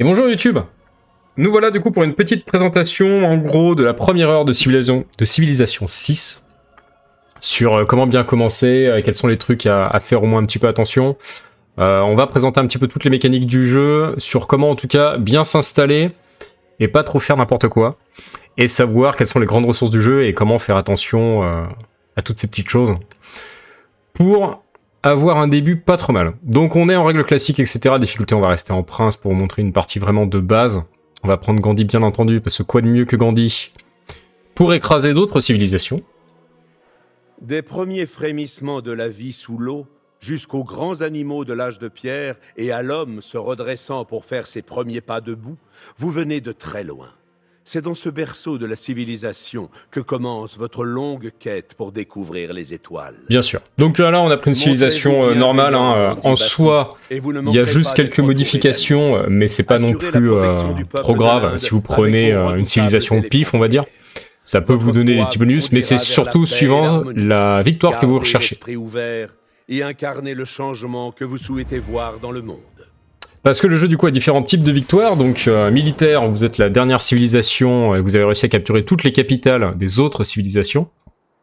Et bonjour YouTube Nous voilà du coup pour une petite présentation en gros de la première heure de Civilisation, de civilisation 6 sur euh, comment bien commencer, euh, quels sont les trucs à, faire au moins un petit peu attention. Euh, on va présenter un petit peu toutes les mécaniques du jeu, sur comment en tout cas bien s'installer et pas trop faire n'importe quoi, et savoir quelles sont les grandes ressources du jeu et comment faire attention à toutes ces petites choses. Pour avoir un début pas trop mal. Donc on est en règle classique, etc. Difficulté, on va rester en prince pour montrer une partie vraiment de base. On va prendre Gandhi bien entendu, parce que quoi de mieux que Gandhi pour écraser d'autres civilisations Des premiers frémissements de la vie sous l'eau, jusqu'aux grands animaux de l'âge de pierre et à l'homme se redressant pour faire ses premiers pas debout, vous venez de très loin. C'est dans ce berceau de la civilisation que commence votre longue quête pour découvrir les étoiles. Bien sûr. Donc euh, là, on a pris une civilisation euh, normale. Hein, euh, en soi, il y a juste quelques modifications, mais c'est pas non plus trop grave. Si vous prenez une civilisation pif, on va dire, ça peut vous donner des petits bonus, mais c'est surtout suivant la victoire que vous recherchez. Et incarner le changement que vous souhaitez voir dans le monde. Parce que le jeu du coup a différents types de victoires, donc euh, militaire, vous êtes la dernière civilisation et vous avez réussi à capturer toutes les capitales des autres civilisations.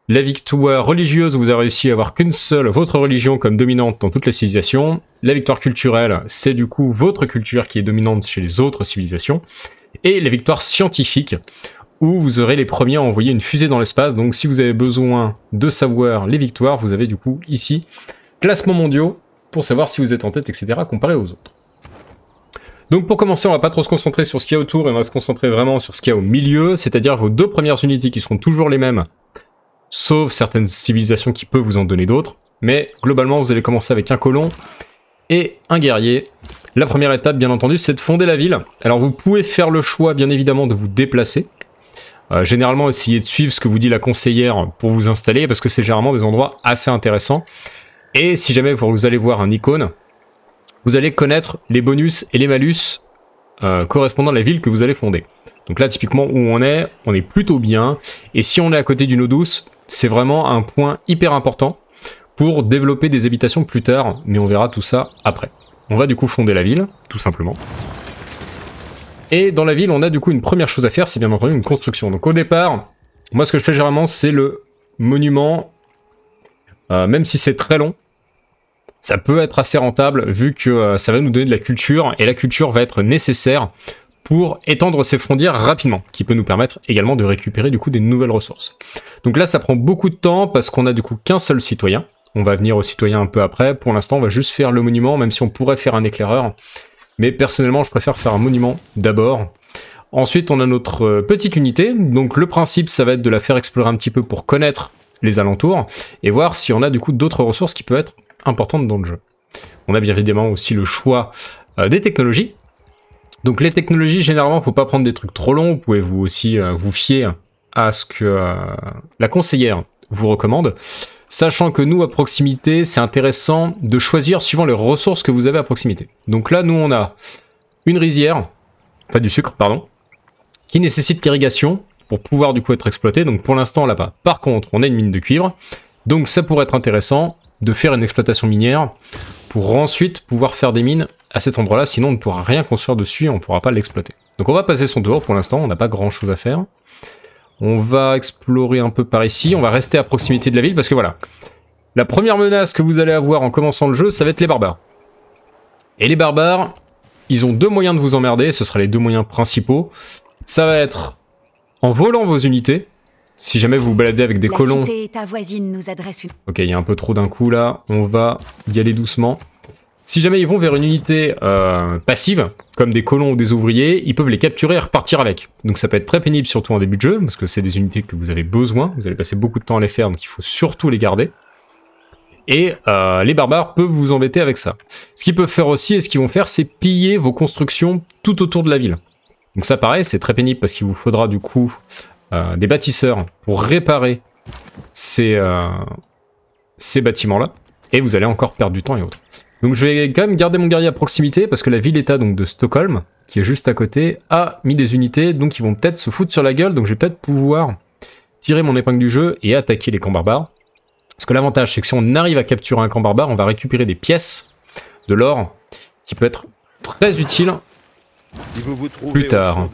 La victoire religieuse, vous avez réussi à avoir qu'une seule, votre religion comme dominante dans toutes les civilisations. La victoire culturelle, c'est du coup votre culture qui est dominante chez les autres civilisations. Et la victoire scientifique, où vous aurez les premiers à envoyer une fusée dans l'espace. Donc si vous avez besoin de savoir les victoires, vous avez du coup ici classement mondiaux pour savoir si vous êtes en tête, etc., comparé aux autres. Donc pour commencer, on va pas trop se concentrer sur ce qu'il y a autour et on va se concentrer vraiment sur ce qu'il y a au milieu, c'est-à-dire vos deux premières unités qui seront toujours les mêmes, sauf certaines civilisations qui peuvent vous en donner d'autres. Mais globalement, vous allez commencer avec un colon et un guerrier. La première étape, bien entendu, c'est de fonder la ville. Alors vous pouvez faire le choix, bien évidemment, de vous déplacer. Euh, généralement, essayez de suivre ce que vous dit la conseillère pour vous installer, parce que c'est généralement des endroits assez intéressants. Et si jamais vous allez voir un icône, vous allez connaître les bonus et les malus euh, correspondant à la ville que vous allez fonder. Donc là, typiquement, où on est, on est plutôt bien. Et si on est à côté d'une eau douce, c'est vraiment un point hyper important pour développer des habitations plus tard, mais on verra tout ça après. On va du coup fonder la ville, tout simplement. Et dans la ville, on a du coup une première chose à faire, c'est bien entendu une construction. Donc au départ, moi ce que je fais généralement, c'est le monument, euh, même si c'est très long, ça peut être assez rentable vu que euh, ça va nous donner de la culture et la culture va être nécessaire pour étendre ses frontières rapidement, qui peut nous permettre également de récupérer du coup des nouvelles ressources. Donc là, ça prend beaucoup de temps parce qu'on a du coup qu'un seul citoyen. On va venir au citoyen un peu après. Pour l'instant, on va juste faire le monument, même si on pourrait faire un éclaireur. Mais personnellement, je préfère faire un monument d'abord. Ensuite, on a notre euh, petite unité. Donc le principe, ça va être de la faire explorer un petit peu pour connaître les alentours et voir si on a du coup d'autres ressources qui peuvent être importante dans le jeu. On a bien évidemment aussi le choix euh, des technologies. Donc les technologies, généralement, ne faut pas prendre des trucs trop longs. Vous pouvez vous aussi euh, vous fier à ce que euh, la conseillère vous recommande. Sachant que nous, à proximité, c'est intéressant de choisir suivant les ressources que vous avez à proximité. Donc là, nous, on a une rizière, enfin du sucre, pardon, qui nécessite l'irrigation pour pouvoir du coup être exploité. Donc pour l'instant, là bas Par contre, on a une mine de cuivre. Donc ça pourrait être intéressant de faire une exploitation minière pour ensuite pouvoir faire des mines à cet endroit-là, sinon on ne pourra rien construire dessus on ne pourra pas l'exploiter. Donc on va passer son tour pour l'instant, on n'a pas grand-chose à faire. On va explorer un peu par ici, on va rester à proximité de la ville parce que voilà. La première menace que vous allez avoir en commençant le jeu, ça va être les barbares. Et les barbares, ils ont deux moyens de vous emmerder, ce sera les deux moyens principaux. Ça va être en volant vos unités, si jamais vous vous baladez avec des colons... Ok, il y a un peu trop d'un coup là, on va y aller doucement. Si jamais ils vont vers une unité euh, passive, comme des colons ou des ouvriers, ils peuvent les capturer et repartir avec. Donc ça peut être très pénible, surtout en début de jeu, parce que c'est des unités que vous avez besoin, vous allez passer beaucoup de temps à les faire, donc il faut surtout les garder. Et euh, les barbares peuvent vous embêter avec ça. Ce qu'ils peuvent faire aussi, et ce qu'ils vont faire, c'est piller vos constructions tout autour de la ville. Donc ça pareil, c'est très pénible parce qu'il vous faudra du coup euh, des bâtisseurs pour réparer ces, euh, ces bâtiments-là. Et vous allez encore perdre du temps et autres. Donc je vais quand même garder mon guerrier à proximité parce que la ville d'état donc de Stockholm, qui est juste à côté, a mis des unités, donc ils vont peut-être se foutre sur la gueule, donc je vais peut-être pouvoir tirer mon épingle du jeu et attaquer les camps barbares. Parce que l'avantage c'est que si on arrive à capturer un camp barbare, on va récupérer des pièces de l'or qui peut être très utile plus tard.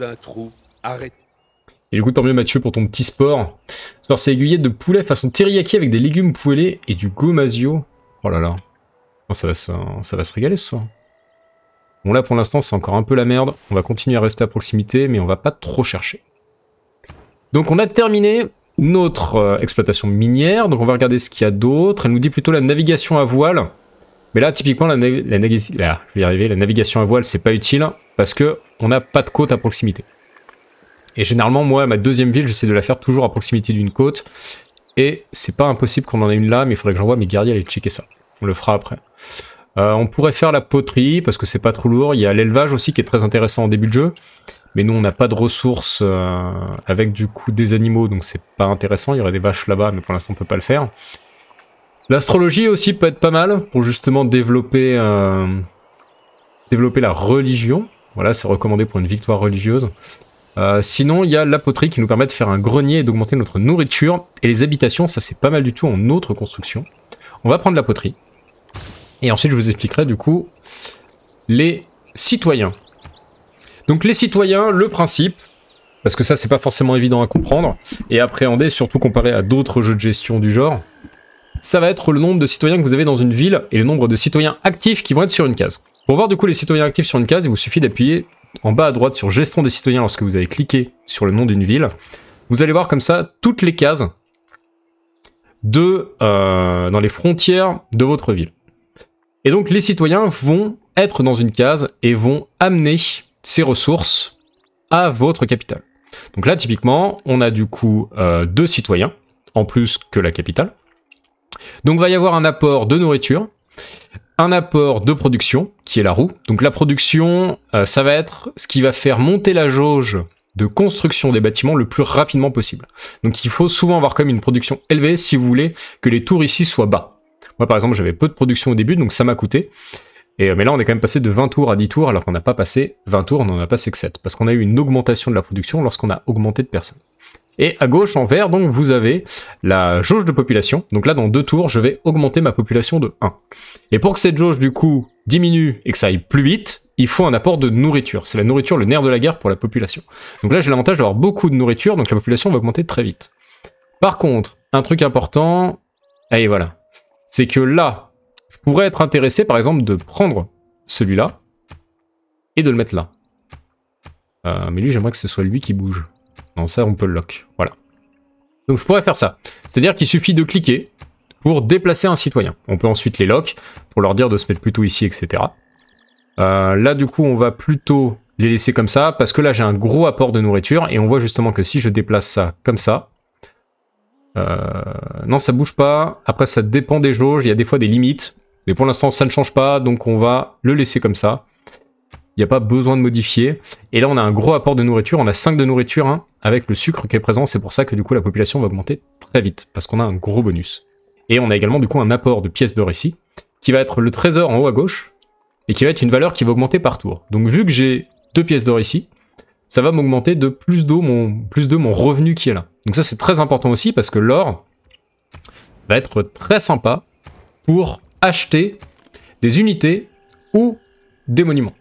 Et du coup, tant mieux Mathieu pour ton petit sport. Alors, c'est aiguillé de poulet façon teriyaki avec des légumes poêlés et du gomasio. Oh là là. Oh, ça va, se, ça va se régaler ce soir. Bon là, pour l'instant, c'est encore un peu la merde. On va continuer à rester à proximité, mais on va pas trop chercher. Donc on a terminé notre euh, exploitation minière. Donc on va regarder ce qu'il y a d'autre. Elle nous dit plutôt la navigation à voile. Mais là, typiquement, la, la navigation à voile, c'est pas utile parce que on n'a pas de côte à proximité. Et généralement, moi, ma deuxième ville, j'essaie de la faire toujours à proximité d'une côte. Et c'est pas impossible qu'on en ait une là, mais il faudrait que j'envoie mes gardiens aller checker ça. On le fera après. Euh, on pourrait faire la poterie, parce que c'est pas trop lourd. Il y a l'élevage aussi qui est très intéressant en début de jeu. Mais nous, on n'a pas de ressources euh, avec du coup des animaux, donc c'est pas intéressant. Il y aurait des vaches là-bas, mais pour l'instant, on peut pas le faire. L'astrologie aussi peut être pas mal pour justement développer, euh, développer la religion. Voilà, c'est recommandé pour une victoire religieuse. Euh, sinon, il y a la poterie qui nous permet de faire un grenier et d'augmenter notre nourriture. Et les habitations, ça c'est pas mal du tout en autre construction. On va prendre la poterie. Et ensuite, je vous expliquerai du coup les citoyens. Donc les citoyens, le principe, parce que ça c'est pas forcément évident à comprendre et appréhender, surtout comparé à d'autres jeux de gestion du genre, ça va être le nombre de citoyens que vous avez dans une ville et le nombre de citoyens actifs qui vont être sur une case. Pour voir du coup les citoyens actifs sur une case, il vous suffit d'appuyer en bas à droite sur gestion des citoyens lorsque vous avez cliqué sur le nom d'une ville, vous allez voir comme ça toutes les cases de, euh, dans les frontières de votre ville. Et donc les citoyens vont être dans une case et vont amener ces ressources à votre capitale. Donc là typiquement on a du coup euh, deux citoyens en plus que la capitale. Donc va y avoir un apport de nourriture un apport de production, qui est la roue. Donc la production, euh, ça va être ce qui va faire monter la jauge de construction des bâtiments le plus rapidement possible. Donc il faut souvent avoir comme une production élevée si vous voulez que les tours ici soient bas. Moi par exemple j'avais peu de production au début, donc ça m'a coûté. Et, euh, mais là, on est quand même passé de 20 tours à 10 tours, alors qu'on n'a pas passé 20 tours, on n'en a passé que 7, parce qu'on a eu une augmentation de la production lorsqu'on a augmenté de personnes. Et à gauche, en vert, donc, vous avez la jauge de population. Donc là, dans deux tours, je vais augmenter ma population de 1. Et pour que cette jauge, du coup, diminue et que ça aille plus vite, il faut un apport de nourriture. C'est la nourriture, le nerf de la guerre pour la population. Donc là, j'ai l'avantage d'avoir beaucoup de nourriture, donc la population va augmenter très vite. Par contre, un truc important, et voilà, c'est que là, je pourrais être intéressé, par exemple, de prendre celui-là et de le mettre là. Euh, mais lui, j'aimerais que ce soit lui qui bouge. Non, ça, on peut le lock. Voilà. Donc, je pourrais faire ça. C'est-à-dire qu'il suffit de cliquer pour déplacer un citoyen. On peut ensuite les lock pour leur dire de se mettre plutôt ici, etc. Euh, là, du coup, on va plutôt les laisser comme ça parce que là, j'ai un gros apport de nourriture et on voit justement que si je déplace ça comme ça, euh, non, ça bouge pas. Après, ça dépend des jauges. Il y a des fois des limites. Mais pour l'instant, ça ne change pas, donc on va le laisser comme ça. Il n'y a pas besoin de modifier. Et là, on a un gros apport de nourriture. On a 5 de nourriture hein, avec le sucre qui est présent. C'est pour ça que du coup, la population va augmenter très vite, parce qu'on a un gros bonus. Et on a également du coup un apport de pièces d'or ici, qui va être le trésor en haut à gauche, et qui va être une valeur qui va augmenter par tour. Donc vu que j'ai deux pièces d'or ici, ça va m'augmenter de plus d'eau mon plus de mon revenu qui est là. Donc ça c'est très important aussi parce que l'or va être très sympa pour acheter des unités ou des monuments.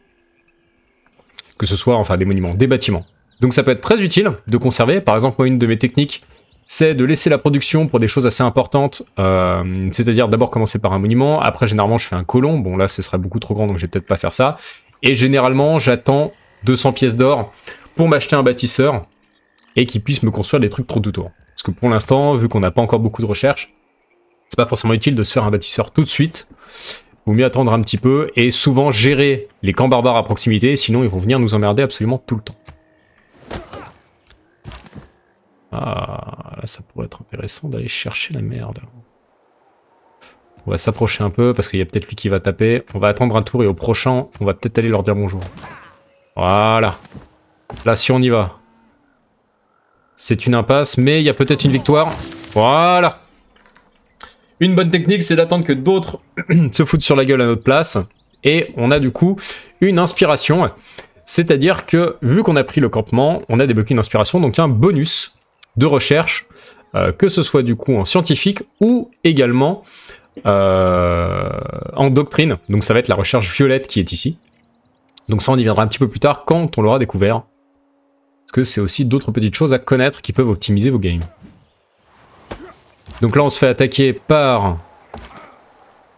Que ce soit, enfin, des monuments, des bâtiments. Donc ça peut être très utile de conserver. Par exemple, moi, une de mes techniques, c'est de laisser la production pour des choses assez importantes. Euh, c'est-à-dire d'abord commencer par un monument. Après, généralement, je fais un colon. Bon, là, ce serait beaucoup trop grand, donc je vais peut-être pas faire ça. Et généralement, j'attends 200 pièces d'or pour m'acheter un bâtisseur et qui puisse me construire des trucs trop autour. Parce que pour l'instant, vu qu'on n'a pas encore beaucoup de recherches c'est pas forcément utile de se faire un bâtisseur tout de suite. Vaut mieux attendre un petit peu et souvent gérer les camps barbares à proximité, sinon ils vont venir nous emmerder absolument tout le temps. Ah, là ça pourrait être intéressant d'aller chercher la merde. On va s'approcher un peu parce qu'il y a peut-être lui qui va taper. On va attendre un tour et au prochain, on va peut-être aller leur dire bonjour. Voilà. Là, si on y va. C'est une impasse, mais il y a peut-être une victoire. Voilà. Une bonne technique, c'est d'attendre que d'autres se foutent sur la gueule à notre place. Et on a du coup une inspiration. C'est-à-dire que vu qu'on a pris le campement, on a débloqué une inspiration, donc il y a un bonus de recherche, euh, que ce soit du coup en scientifique ou également euh, en doctrine. Donc ça va être la recherche violette qui est ici. Donc ça, on y viendra un petit peu plus tard quand on l'aura découvert. Parce que c'est aussi d'autres petites choses à connaître qui peuvent optimiser vos games. Donc là, on se fait attaquer par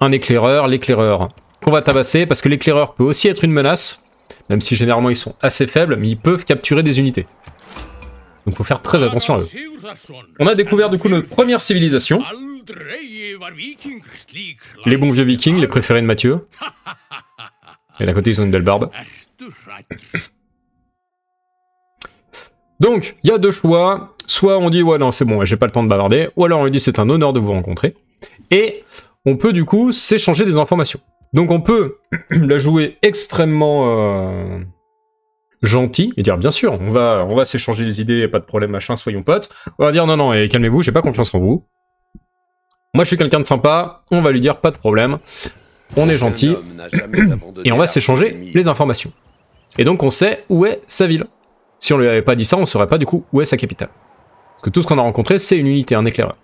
un éclaireur. L'éclaireur qu'on va tabasser, parce que l'éclaireur peut aussi être une menace, même si généralement ils sont assez faibles, mais ils peuvent capturer des unités. Donc il faut faire très attention à eux. On a découvert du coup notre première civilisation. Les bons vieux vikings, les préférés de Mathieu. Et d'un côté ils ont une belle barbe. Donc, il y a deux choix soit on dit ouais non c'est bon, j'ai pas le temps de bavarder, ou alors on lui dit c'est un honneur de vous rencontrer, et on peut du coup s'échanger des informations. Donc on peut la jouer extrêmement euh, gentille gentil et dire bien sûr on va on va s'échanger des idées, pas de problème machin, soyons potes. On va dire non non et eh, calmez-vous, j'ai pas confiance en vous. Moi je suis quelqu'un de sympa, on va lui dire pas de problème, on est gentil et on va s'échanger les informations. Et donc on sait où est sa ville. Si on lui avait pas dit ça, on saurait pas du coup où est sa capitale que tout ce qu'on a rencontré, c'est une unité, un éclaireur.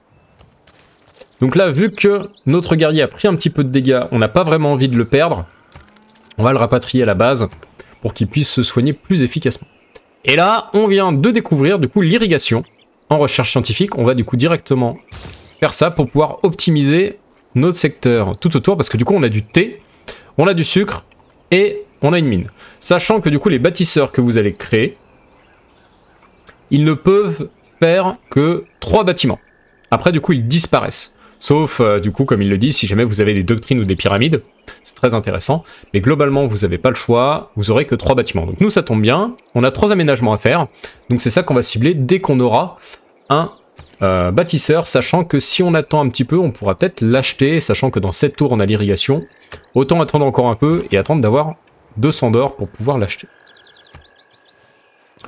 Donc là, vu que notre guerrier a pris un petit peu de dégâts, on n'a pas vraiment envie de le perdre. On va le rapatrier à la base pour qu'il puisse se soigner plus efficacement. Et là, on vient de découvrir du coup l'irrigation en recherche scientifique. On va du coup directement faire ça pour pouvoir optimiser notre secteur tout autour parce que du coup on a du thé, on a du sucre et on a une mine. Sachant que du coup les bâtisseurs que vous allez créer, ils ne peuvent que trois bâtiments. Après, du coup, ils disparaissent. Sauf, euh, du coup, comme il le dit, si jamais vous avez des doctrines ou des pyramides, c'est très intéressant. Mais globalement, vous n'avez pas le choix, vous aurez que trois bâtiments. Donc nous, ça tombe bien, on a trois aménagements à faire. Donc c'est ça qu'on va cibler dès qu'on aura un euh, bâtisseur, sachant que si on attend un petit peu, on pourra peut-être l'acheter, sachant que dans cette tour, on a l'irrigation. Autant attendre encore un peu et attendre d'avoir 200 d'or pour pouvoir l'acheter.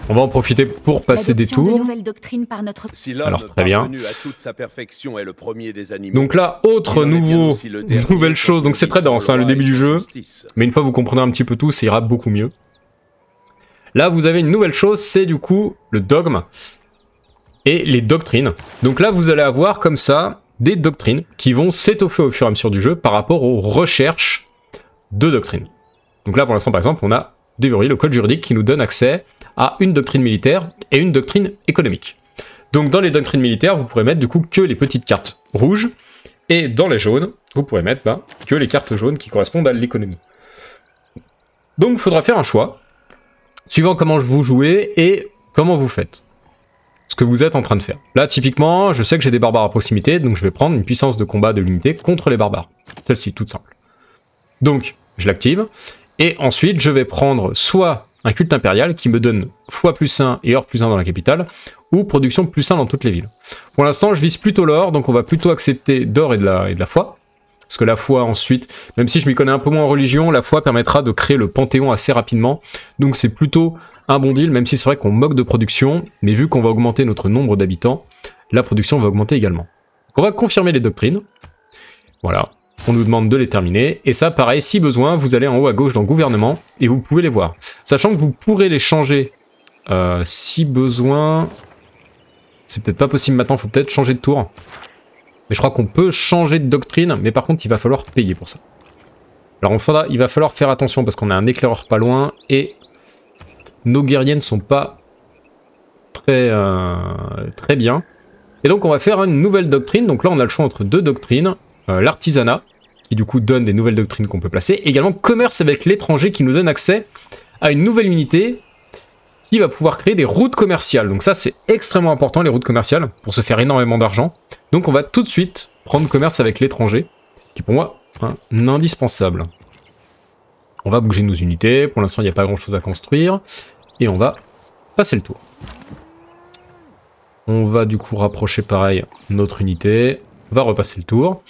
On va en profiter pour passer des tours. Alors très bien. donc là, autre nouveau, nouvelle chose. Donc c'est très dense, hein, le début du jeu. Mais une fois que vous comprenez un petit peu tout, ça ira beaucoup mieux. Là, vous avez une nouvelle chose, c'est du coup le dogme et les doctrines. Donc là, vous allez avoir comme ça des doctrines qui vont s'étoffer au fur et à mesure du jeu par rapport aux recherches de doctrines. Donc là, pour l'instant, par exemple, on a déverrouillé le code juridique qui nous donne accès à une doctrine militaire et une doctrine économique. Donc dans les doctrines militaires, vous pourrez mettre du coup que les petites cartes rouges, et dans les jaunes, vous pourrez mettre ben, que les cartes jaunes qui correspondent à l'économie. Donc il faudra faire un choix, suivant comment vous jouez et comment vous faites. Ce que vous êtes en train de faire. Là, typiquement, je sais que j'ai des barbares à proximité, donc je vais prendre une puissance de combat de l'unité contre les barbares. Celle-ci, toute simple. Donc, je l'active. Et ensuite, je vais prendre soit un culte impérial qui me donne foi plus 1 et or plus 1 dans la capitale, ou production plus 1 dans toutes les villes. Pour l'instant, je vise plutôt l'or, donc on va plutôt accepter d'or et, de la, et de la foi. Parce que la foi, ensuite, même si je m'y connais un peu moins en religion, la foi permettra de créer le panthéon assez rapidement. Donc c'est plutôt un bon deal, même si c'est vrai qu'on moque de production, mais vu qu'on va augmenter notre nombre d'habitants, la production va augmenter également. on va confirmer les doctrines. Voilà, on nous demande de les terminer. Et ça, pareil, si besoin, vous allez en haut à gauche dans gouvernement et vous pouvez les voir. Sachant que vous pourrez les changer euh, si besoin. C'est peut-être pas possible maintenant, faut peut-être changer de tour. Mais je crois qu'on peut changer de doctrine, mais par contre, il va falloir payer pour ça. Alors il va falloir faire attention parce qu'on a un éclaireur pas loin et nos guerriers ne sont pas très, euh, très bien. Et donc on va faire une nouvelle doctrine. Donc là on a le choix entre deux doctrines. Euh, l'artisanat, du coup donne des nouvelles doctrines qu'on peut placer. également commerce avec l'étranger qui nous donne accès à une nouvelle unité qui va pouvoir créer des routes commerciales. Donc ça c'est extrêmement important les routes commerciales pour se faire énormément d'argent. Donc on va tout de suite prendre commerce avec l'étranger qui pour moi un indispensable. On va bouger nos unités, pour l'instant il n'y a pas grand chose à construire et on va passer le tour. On va du coup rapprocher pareil notre unité, on va repasser le tour.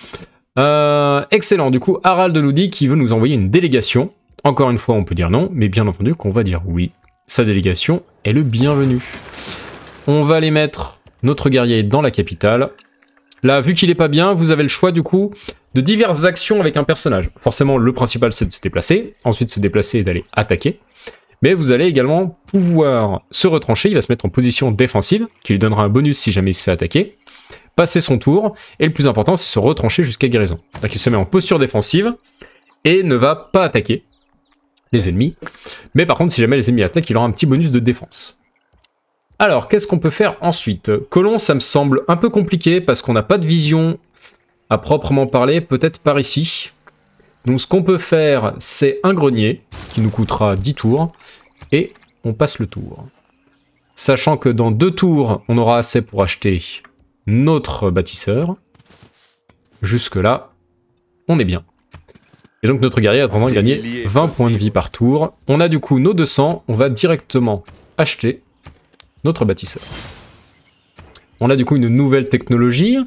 Euh, excellent, du coup, Harald nous dit qu'il veut nous envoyer une délégation. Encore une fois, on peut dire non, mais bien entendu qu'on va dire oui. Sa délégation est le bienvenu. On va aller mettre notre guerrier dans la capitale. Là, vu qu'il est pas bien, vous avez le choix du coup de diverses actions avec un personnage. Forcément, le principal c'est de se déplacer, ensuite se déplacer et d'aller attaquer. Mais vous allez également pouvoir se retrancher, il va se mettre en position défensive, qui lui donnera un bonus si jamais il se fait attaquer passer son tour, et le plus important c'est se retrancher jusqu'à guérison. Donc il se met en posture défensive et ne va pas attaquer les ennemis. Mais par contre si jamais les ennemis attaquent, il aura un petit bonus de défense. Alors qu'est-ce qu'on peut faire ensuite Colon ça me semble un peu compliqué parce qu'on n'a pas de vision à proprement parler, peut-être par ici. Donc ce qu'on peut faire c'est un grenier qui nous coûtera 10 tours et on passe le tour. Sachant que dans deux tours, on aura assez pour acheter notre bâtisseur. Jusque-là, on est bien. Et donc notre guerrier a tendance gagné gagner 20 points de vie par tour. On a du coup nos 200, on va directement acheter notre bâtisseur. On a du coup une nouvelle technologie.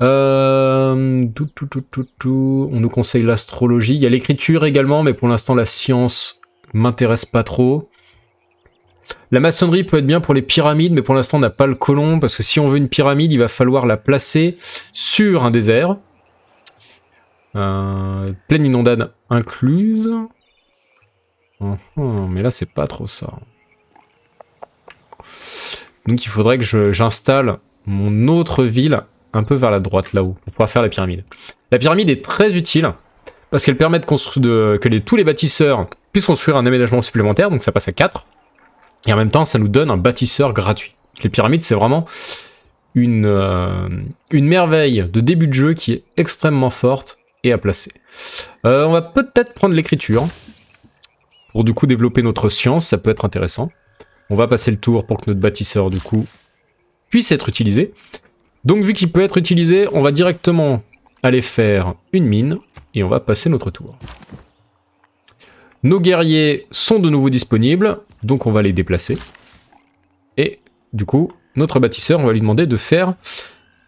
Euh, tout, tout, On nous conseille l'astrologie. Il y a l'écriture également, mais pour l'instant la science m'intéresse pas trop. La maçonnerie peut être bien pour les pyramides, mais pour l'instant on n'a pas le colon, parce que si on veut une pyramide, il va falloir la placer sur un désert. Euh, pleine inondade incluse. mais là c'est pas trop ça. Donc il faudrait que j'installe mon autre ville un peu vers la droite là-haut, pour pouvoir faire la pyramide. La pyramide est très utile, parce qu'elle permet de, de que tous les bâtisseurs puissent construire un aménagement supplémentaire, donc ça passe à 4. Et en même temps, ça nous donne un bâtisseur gratuit. Les pyramides, c'est vraiment une, euh, une merveille de début de jeu qui est extrêmement forte et à placer. Euh, on va peut-être prendre l'écriture pour du coup développer notre science, ça peut être intéressant. On va passer le tour pour que notre bâtisseur du coup puisse être utilisé. Donc vu qu'il peut être utilisé, on va directement aller faire une mine et on va passer notre tour. Nos guerriers sont de nouveau disponibles, donc on va les déplacer. Et du coup, notre bâtisseur, on va lui demander de faire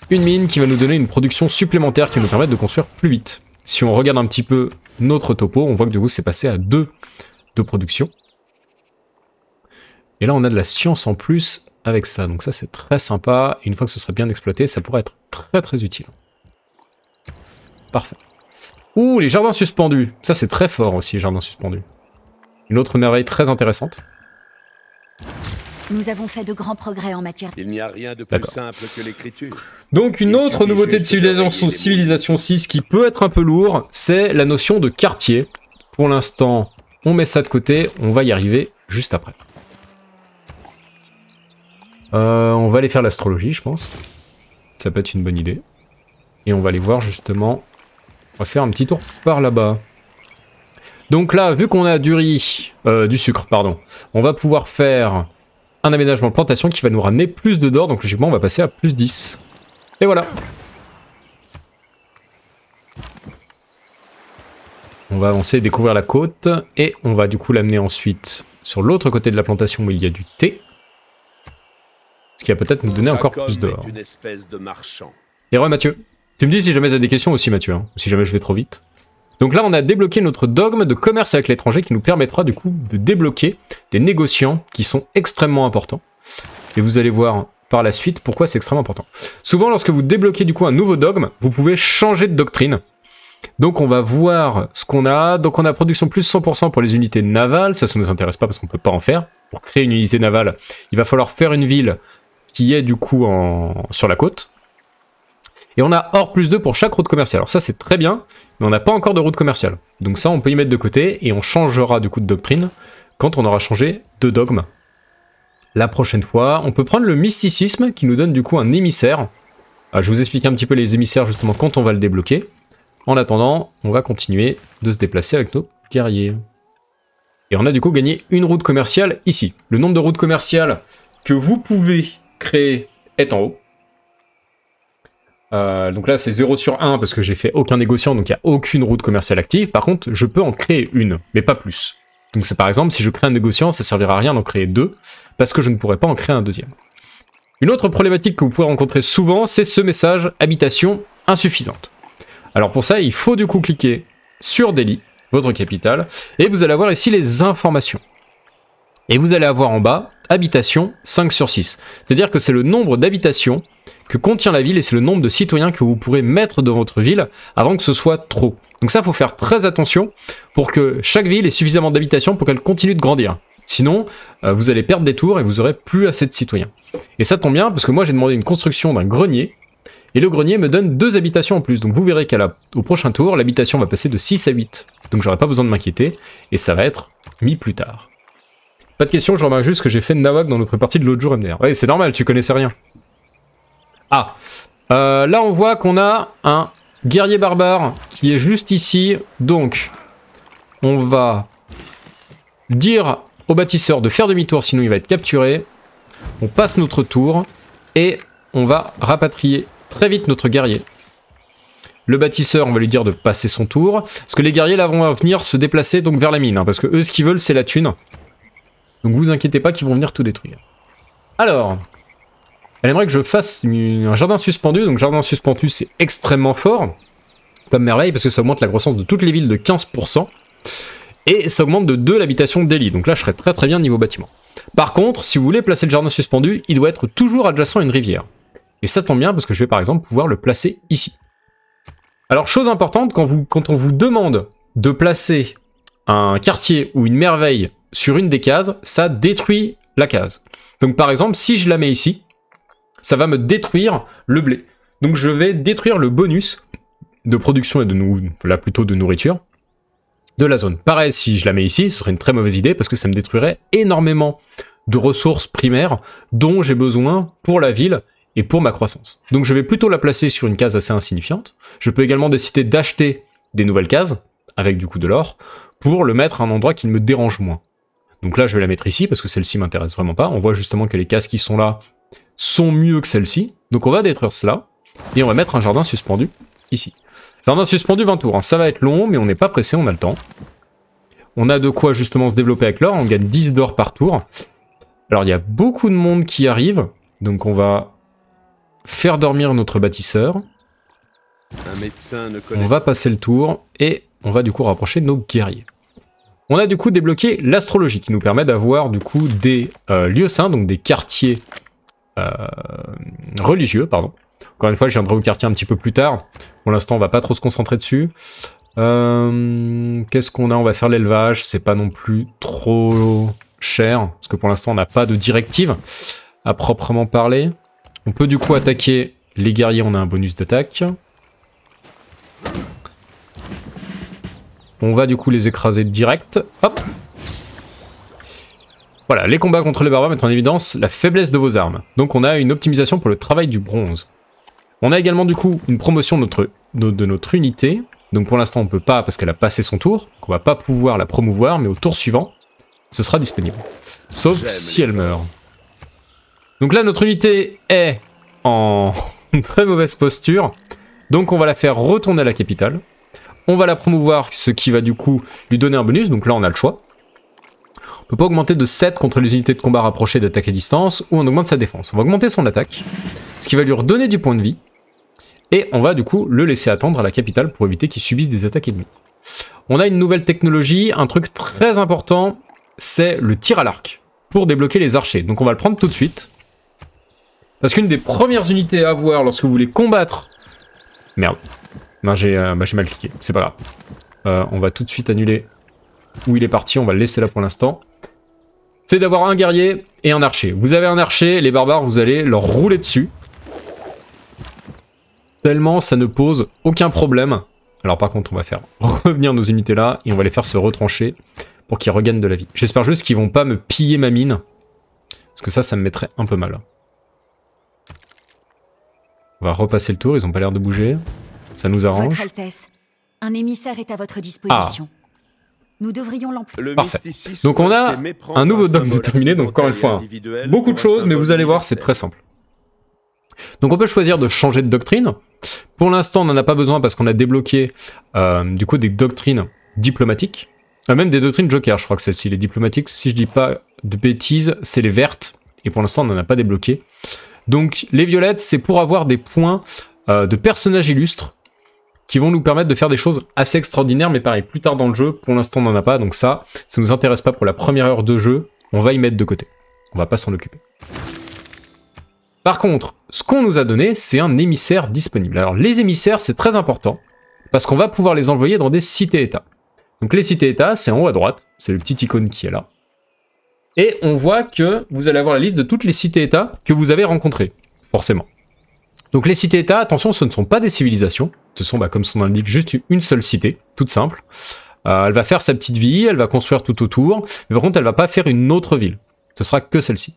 une mine qui va nous donner une production supplémentaire qui va nous permettre de construire plus vite. Si on regarde un petit peu notre topo, on voit que du coup c'est passé à 2 de production. Et là on a de la science en plus avec ça, donc ça c'est très sympa. Une fois que ce sera bien exploité, ça pourrait être très très utile. Parfait. Ouh, les jardins suspendus. Ça, c'est très fort aussi, les jardins suspendus. Une autre merveille très intéressante. Nous avons fait de grands progrès en matière. Il n'y a rien de plus simple que l'écriture. Donc une autre nouveauté de civilisation, 6 qui peut être un peu lourd, c'est la notion de quartier. Pour l'instant, on met ça de côté, on va y arriver juste après. Euh, on va aller faire l'astrologie, je pense. Ça peut être une bonne idée. Et on va aller voir justement on va faire un petit tour par là-bas. Donc là, vu qu'on a du riz, euh, du sucre, pardon, on va pouvoir faire un aménagement de plantation qui va nous ramener plus de d'or. Donc logiquement, on va passer à plus 10. Et voilà. On va avancer, découvrir la côte. Et on va du coup l'amener ensuite sur l'autre côté de la plantation où il y a du thé. Ce qui va peut-être nous donner encore plus d'or. Et Mathieu. Tu me dis si jamais tu as des questions aussi, Mathieu, hein, si jamais je vais trop vite. Donc là, on a débloqué notre dogme de commerce avec l'étranger qui nous permettra du coup de débloquer des négociants qui sont extrêmement importants. Et vous allez voir par la suite pourquoi c'est extrêmement important. Souvent, lorsque vous débloquez du coup un nouveau dogme, vous pouvez changer de doctrine. Donc on va voir ce qu'on a. Donc on a production plus 100% pour les unités navales. Ça, ça ne nous intéresse pas parce qu'on ne peut pas en faire. Pour créer une unité navale, il va falloir faire une ville qui est du coup sur la côte. Et on a or plus 2 pour chaque route commerciale. Alors ça c'est très bien, mais on n'a pas encore de route commerciale. Donc ça on peut y mettre de côté et on changera du coup de doctrine quand on aura changé de dogme. La prochaine fois, on peut prendre le mysticisme qui nous donne du coup un émissaire. Ah, je vous explique un petit peu les émissaires justement quand on va le débloquer. En attendant, on va continuer de se déplacer avec nos guerriers. Et on a du coup gagné une route commerciale ici. Le nombre de routes commerciales que vous pouvez créer est en haut. Euh, donc là, c'est 0 sur 1 parce que j'ai fait aucun négociant, donc il n'y a aucune route commerciale active. Par contre, je peux en créer une, mais pas plus. Donc c'est par exemple, si je crée un négociant, ça servira à rien d'en créer deux, parce que je ne pourrais pas en créer un deuxième. Une autre problématique que vous pouvez rencontrer souvent, c'est ce message habitation insuffisante. Alors pour ça, il faut du coup cliquer sur Daily, votre capital, et vous allez avoir ici les informations. Et vous allez avoir en bas habitation 5 sur 6. C'est-à-dire que c'est le nombre d'habitations que contient la ville et c'est le nombre de citoyens que vous pourrez mettre dans votre ville avant que ce soit trop. Donc ça, faut faire très attention pour que chaque ville ait suffisamment d'habitations pour qu'elle continue de grandir. Sinon, euh, vous allez perdre des tours et vous aurez plus assez de citoyens. Et ça tombe bien parce que moi j'ai demandé une construction d'un grenier et le grenier me donne deux habitations en plus. Donc vous verrez qu'au prochain tour, l'habitation va passer de 6 à 8. Donc j'aurai pas besoin de m'inquiéter et ça va être mis plus tard. Pas de question, je remarque juste que j'ai fait de Nawak dans notre partie de l'autre jour MDR. Ouais, c'est normal, tu connaissais rien. Ah euh, Là, on voit qu'on a un guerrier barbare qui est juste ici. Donc, on va dire au bâtisseur de faire demi-tour, sinon il va être capturé. On passe notre tour et on va rapatrier très vite notre guerrier. Le bâtisseur, on va lui dire de passer son tour. Parce que les guerriers, là, vont venir se déplacer donc vers la mine. Hein, parce que eux, ce qu'ils veulent, c'est la thune. Donc vous inquiétez pas qu'ils vont venir tout détruire. Alors, elle aimerait que je fasse un jardin suspendu. Donc jardin suspendu, c'est extrêmement fort comme merveille parce que ça augmente la croissance de toutes les villes de 15%. Et ça augmente de 2 l'habitation d'Eli. Donc là, je serais très très bien niveau bâtiment. Par contre, si vous voulez placer le jardin suspendu, il doit être toujours adjacent à une rivière. Et ça tombe bien parce que je vais par exemple pouvoir le placer ici. Alors chose importante, quand, quand on vous demande de placer un quartier ou une merveille sur une des cases, ça détruit la case. Donc par exemple, si je la mets ici, ça va me détruire le blé. Donc je vais détruire le bonus de production et de là plutôt de nourriture de la zone. Pareil, si je la mets ici, ce serait une très mauvaise idée parce que ça me détruirait énormément de ressources primaires dont j'ai besoin pour la ville et pour ma croissance. Donc je vais plutôt la placer sur une case assez insignifiante. Je peux également décider d'acheter des nouvelles cases avec du coup de l'or pour le mettre à un endroit qui me dérange moins. Donc là, je vais la mettre ici parce que celle-ci m'intéresse vraiment pas. On voit justement que les cases qui sont là sont mieux que celle-ci. Donc on va détruire cela. Et on va mettre un jardin suspendu ici. Jardin suspendu 20 tours. Hein. Ça va être long, mais on n'est pas pressé, on a le temps. On a de quoi justement se développer avec l'or. On gagne 10 d'or par tour. Alors il y a beaucoup de monde qui arrive. Donc on va faire dormir notre bâtisseur. on va passer le tour et on va du coup rapprocher nos guerriers. On a du coup débloqué l'astrologie qui nous permet d'avoir du coup des euh, lieux saints, donc des quartiers euh, religieux, pardon. Encore une fois, je viendrai au quartier un petit peu plus tard. Pour l'instant, on va pas trop se concentrer dessus. Euh, qu'est-ce qu'on a On va faire l'élevage. C'est pas non plus trop cher. Parce que pour l'instant, on n'a pas de directive à proprement parler. On peut du coup attaquer les guerriers. On a un bonus d'attaque. On va du coup les écraser direct. Hop voilà, les combats contre les barbares mettent en évidence la faiblesse de vos armes. Donc on a une optimisation pour le travail du bronze. On a également du coup une promotion de notre, unité. Donc pour l'instant on ne peut pas parce qu'elle a passé son tour. Donc on va pas pouvoir la promouvoir, mais au tour suivant, ce sera disponible. Sauf si elle meurt. Donc là notre unité est en très mauvaise posture. Donc on va la faire retourner à la capitale. On va la promouvoir, ce qui va du coup lui donner un bonus. Donc là on a le choix. On peut pas augmenter de 7 contre les unités de combat rapprochées d'attaque à distance, ou on augmente sa défense. On va augmenter son attaque, ce qui va lui redonner du point de vie, et on va du coup le laisser attendre à la capitale pour éviter qu'il subisse des attaques ennemies. On a une nouvelle technologie, un truc très important, c'est le tir à l'arc, pour débloquer les archers. Donc on va le prendre tout de suite, parce qu'une des premières unités à avoir lorsque vous voulez combattre... Merde. Ben, euh, ben, j'ai mal cliqué. C'est pas grave. Euh, on va tout de suite annuler où il est parti. On va le laisser là pour l'instant c'est d'avoir un guerrier et un archer. Vous avez un archer, les barbares, vous allez leur rouler dessus. Tellement ça ne pose aucun problème. Alors par contre, on va faire revenir nos unités là et on va les faire se retrancher pour qu'ils regagnent de la vie. J'espère juste qu'ils vont pas me piller ma mine. Parce que ça, ça me mettrait un peu mal. On va repasser le tour, ils ont pas l'air de bouger. Ça nous arrange. un émissaire est à votre disposition. Ah nous devrions l'employer. Donc on a un nouveau dogme déterminé, donc encore une fois, beaucoup de choses, mais vous allez voir, c'est très simple. Donc on peut choisir de changer de doctrine. Pour l'instant, on n'en a pas besoin parce qu'on a débloqué euh, du coup des doctrines diplomatiques, euh, même des doctrines joker, je crois que c'est si les diplomatiques, si je dis pas de bêtises, c'est les vertes, et pour l'instant on n'en a pas débloqué. Donc les violettes, c'est pour avoir des points euh, de personnages illustres qui vont nous permettre de faire des choses assez extraordinaires, mais pareil, plus tard dans le jeu, pour l'instant on n'en a pas, donc ça, ça nous intéresse pas pour la première heure de jeu, on va y mettre de côté. On va pas s'en occuper. Par contre, ce qu'on nous a donné, c'est un émissaire disponible. Alors les émissaires, c'est très important, parce qu'on va pouvoir les envoyer dans des cités-états. Donc les cités-états, c'est en haut à droite, c'est le petit icône qui est là. Et on voit que vous allez avoir la liste de toutes les cités-états que vous avez rencontrées, forcément. Donc les cités-États, attention, ce ne sont pas des civilisations. Ce sont, bah, comme son nom indique, juste une seule cité, toute simple. Euh, elle va faire sa petite vie, elle va construire tout autour, mais par contre, elle va pas faire une autre ville. Ce sera que celle-ci.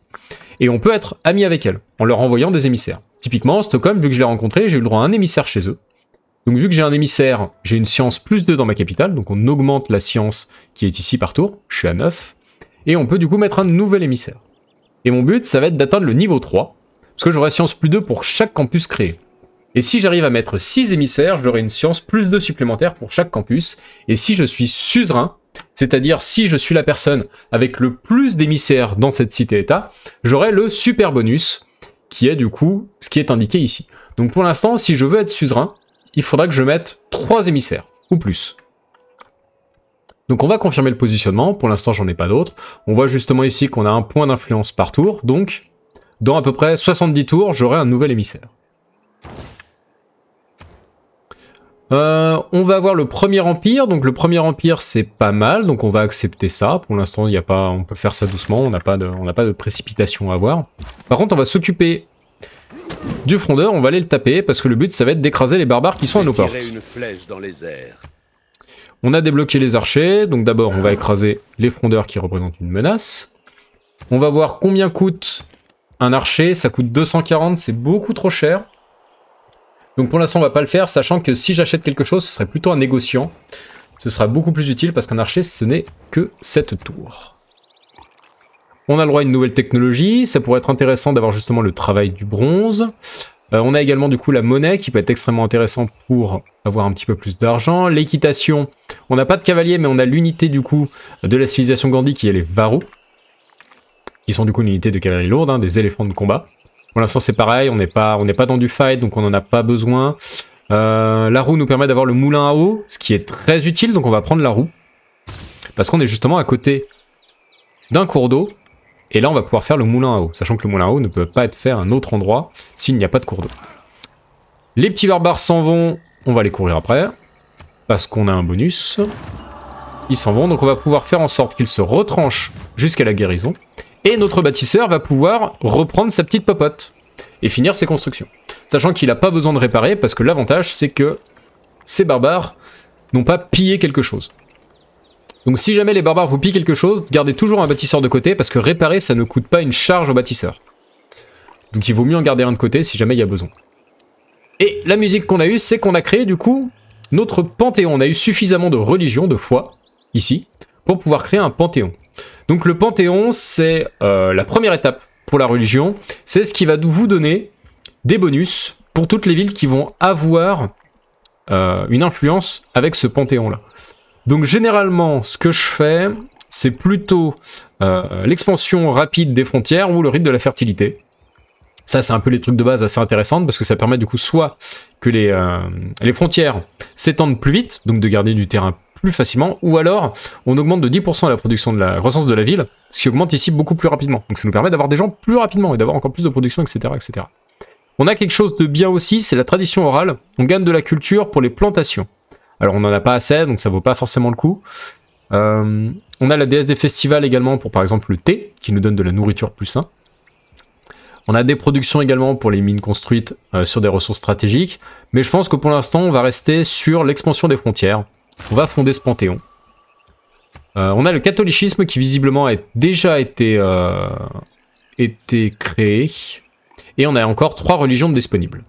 Et on peut être ami avec elle, en leur envoyant des émissaires. Typiquement, Stockholm, vu que je l'ai rencontré, j'ai eu le droit à un émissaire chez eux. Donc vu que j'ai un émissaire, j'ai une science plus 2 dans ma capitale, donc on augmente la science qui est ici par tour, je suis à 9, et on peut du coup mettre un nouvel émissaire. Et mon but, ça va être d'atteindre le niveau 3, parce que j'aurai science plus 2 pour chaque campus créé. Et si j'arrive à mettre 6 émissaires, j'aurai une science plus 2 supplémentaire pour chaque campus. Et si je suis suzerain, c'est-à-dire si je suis la personne avec le plus d'émissaires dans cette cité-état, j'aurai le super bonus, qui est du coup ce qui est indiqué ici. Donc pour l'instant, si je veux être suzerain, il faudra que je mette 3 émissaires, ou plus. Donc on va confirmer le positionnement, pour l'instant j'en ai pas d'autres. On voit justement ici qu'on a un point d'influence par tour, donc dans à peu près 70 tours, j'aurai un nouvel émissaire. Euh, on va avoir le premier empire, donc le premier empire c'est pas mal, donc on va accepter ça. Pour l'instant, il a pas, on peut faire ça doucement, on n'a pas de, pas de précipitation à avoir. Par contre, on va s'occuper du frondeur, on va aller le taper parce que le but ça va être d'écraser les barbares qui sont à nos portes. les On a débloqué les archers, donc d'abord on va écraser les frondeurs qui représentent une menace. On va voir combien coûte un archer, ça coûte 240, c'est beaucoup trop cher. Donc pour l'instant, on va pas le faire, sachant que si j'achète quelque chose, ce serait plutôt un négociant. Ce sera beaucoup plus utile parce qu'un archer, ce n'est que cette tours. On a le droit à une nouvelle technologie. Ça pourrait être intéressant d'avoir justement le travail du bronze. Euh, on a également du coup la monnaie qui peut être extrêmement intéressante pour avoir un petit peu plus d'argent. L'équitation. On n'a pas de cavalier, mais on a l'unité du coup de la civilisation Gandhi qui est les Varus qui sont du coup une unité de cavalerie lourde, hein, des éléphants de combat. Pour l'instant c'est pareil, on n'est pas, pas dans du fight, donc on n'en a pas besoin. Euh, la roue nous permet d'avoir le moulin à eau, ce qui est très utile, donc on va prendre la roue. Parce qu'on est justement à côté d'un cours d'eau, et là on va pouvoir faire le moulin à eau, sachant que le moulin à eau ne peut pas être fait à un autre endroit s'il n'y a pas de cours d'eau. Les petits barbares s'en vont, on va les courir après, parce qu'on a un bonus. Ils s'en vont, donc on va pouvoir faire en sorte qu'ils se retranchent jusqu'à la guérison et notre bâtisseur va pouvoir reprendre sa petite popote et finir ses constructions. Sachant qu'il n'a pas besoin de réparer, parce que l'avantage, c'est que ces barbares n'ont pas pillé quelque chose. Donc si jamais les barbares vous pillent quelque chose, gardez toujours un bâtisseur de côté, parce que réparer, ça ne coûte pas une charge au bâtisseur. Donc il vaut mieux en garder un de côté si jamais il y a besoin. Et la musique qu'on a eue, c'est qu'on a créé du coup notre panthéon. On a eu suffisamment de religion, de foi, ici, pour pouvoir créer un panthéon. Donc le Panthéon, c'est euh, la première étape pour la religion. C'est ce qui va vous donner des bonus pour toutes les villes qui vont avoir euh, une influence avec ce Panthéon-là. Donc généralement, ce que je fais, c'est plutôt euh, l'expansion rapide des frontières ou le rythme de la fertilité. Ça, c'est un peu les trucs de base assez intéressants. parce que ça permet du coup soit que les, les frontières s'étendent plus vite, donc de garder du terrain plus facilement, ou alors on augmente de 10% la production de la croissance de la ville, ce qui augmente ici beaucoup plus rapidement. Donc ça nous permet d'avoir des gens plus rapidement et d'avoir encore plus de production, etc., etc. On a quelque chose de bien aussi, c'est la tradition orale. On gagne de la culture pour les plantations. Alors on n'en a pas assez, donc ça vaut pas forcément le coup. Euh, on a la déesse des festivals également pour par exemple le thé, qui nous donne de la nourriture plus sain. On a des productions également pour les mines construites euh, sur des ressources stratégiques, mais je pense que pour l'instant on va rester sur l'expansion des frontières on va fonder ce panthéon. Euh, on a le catholicisme qui visiblement a déjà euh, été, créé. Et on a encore trois religions disponibles.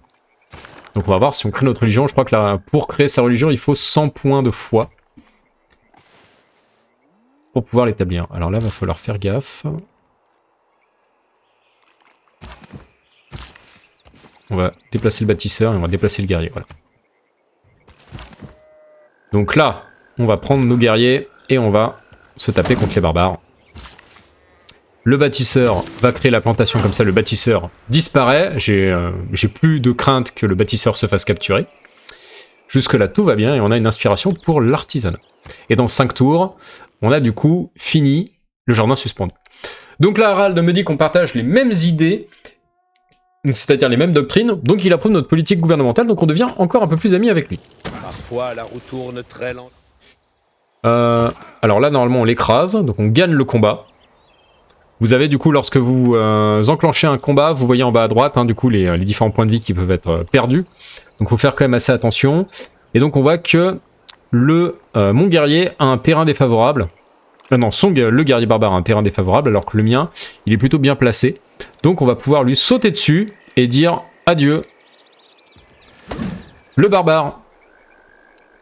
Donc on va voir si on crée notre religion. Je crois que là, pour créer sa religion, il faut 100 points de foi. Pour pouvoir l'établir. Alors là, il va falloir faire gaffe. On va déplacer le bâtisseur et on va déplacer le guerrier. Voilà. Donc là, on va prendre nos guerriers et on va se taper contre les barbares. Le bâtisseur va créer la plantation, comme ça le bâtisseur disparaît. J'ai euh, plus de crainte que le bâtisseur se fasse capturer. Jusque-là, tout va bien et on a une inspiration pour l'artisanat. Et dans 5 tours, on a du coup fini le jardin suspendu. Donc là, Harald me dit qu'on partage les mêmes idées c'est-à-dire les mêmes doctrines, donc il approuve notre politique gouvernementale, donc on devient encore un peu plus amis avec lui. Parfois, la tourne très lent. Euh, alors là, normalement, on l'écrase, donc on gagne le combat. Vous avez du coup, lorsque vous euh, enclenchez un combat, vous voyez en bas à droite, hein, du coup, les, différents points de vie qui peuvent être euh, perdus. Donc il faut faire quand même assez attention. Et donc on voit que le mon guerrier a un terrain défavorable. non, son, le guerrier barbare a un terrain défavorable, alors que le mien, il est plutôt bien placé. Donc on va pouvoir lui sauter dessus et dire adieu. Le barbare.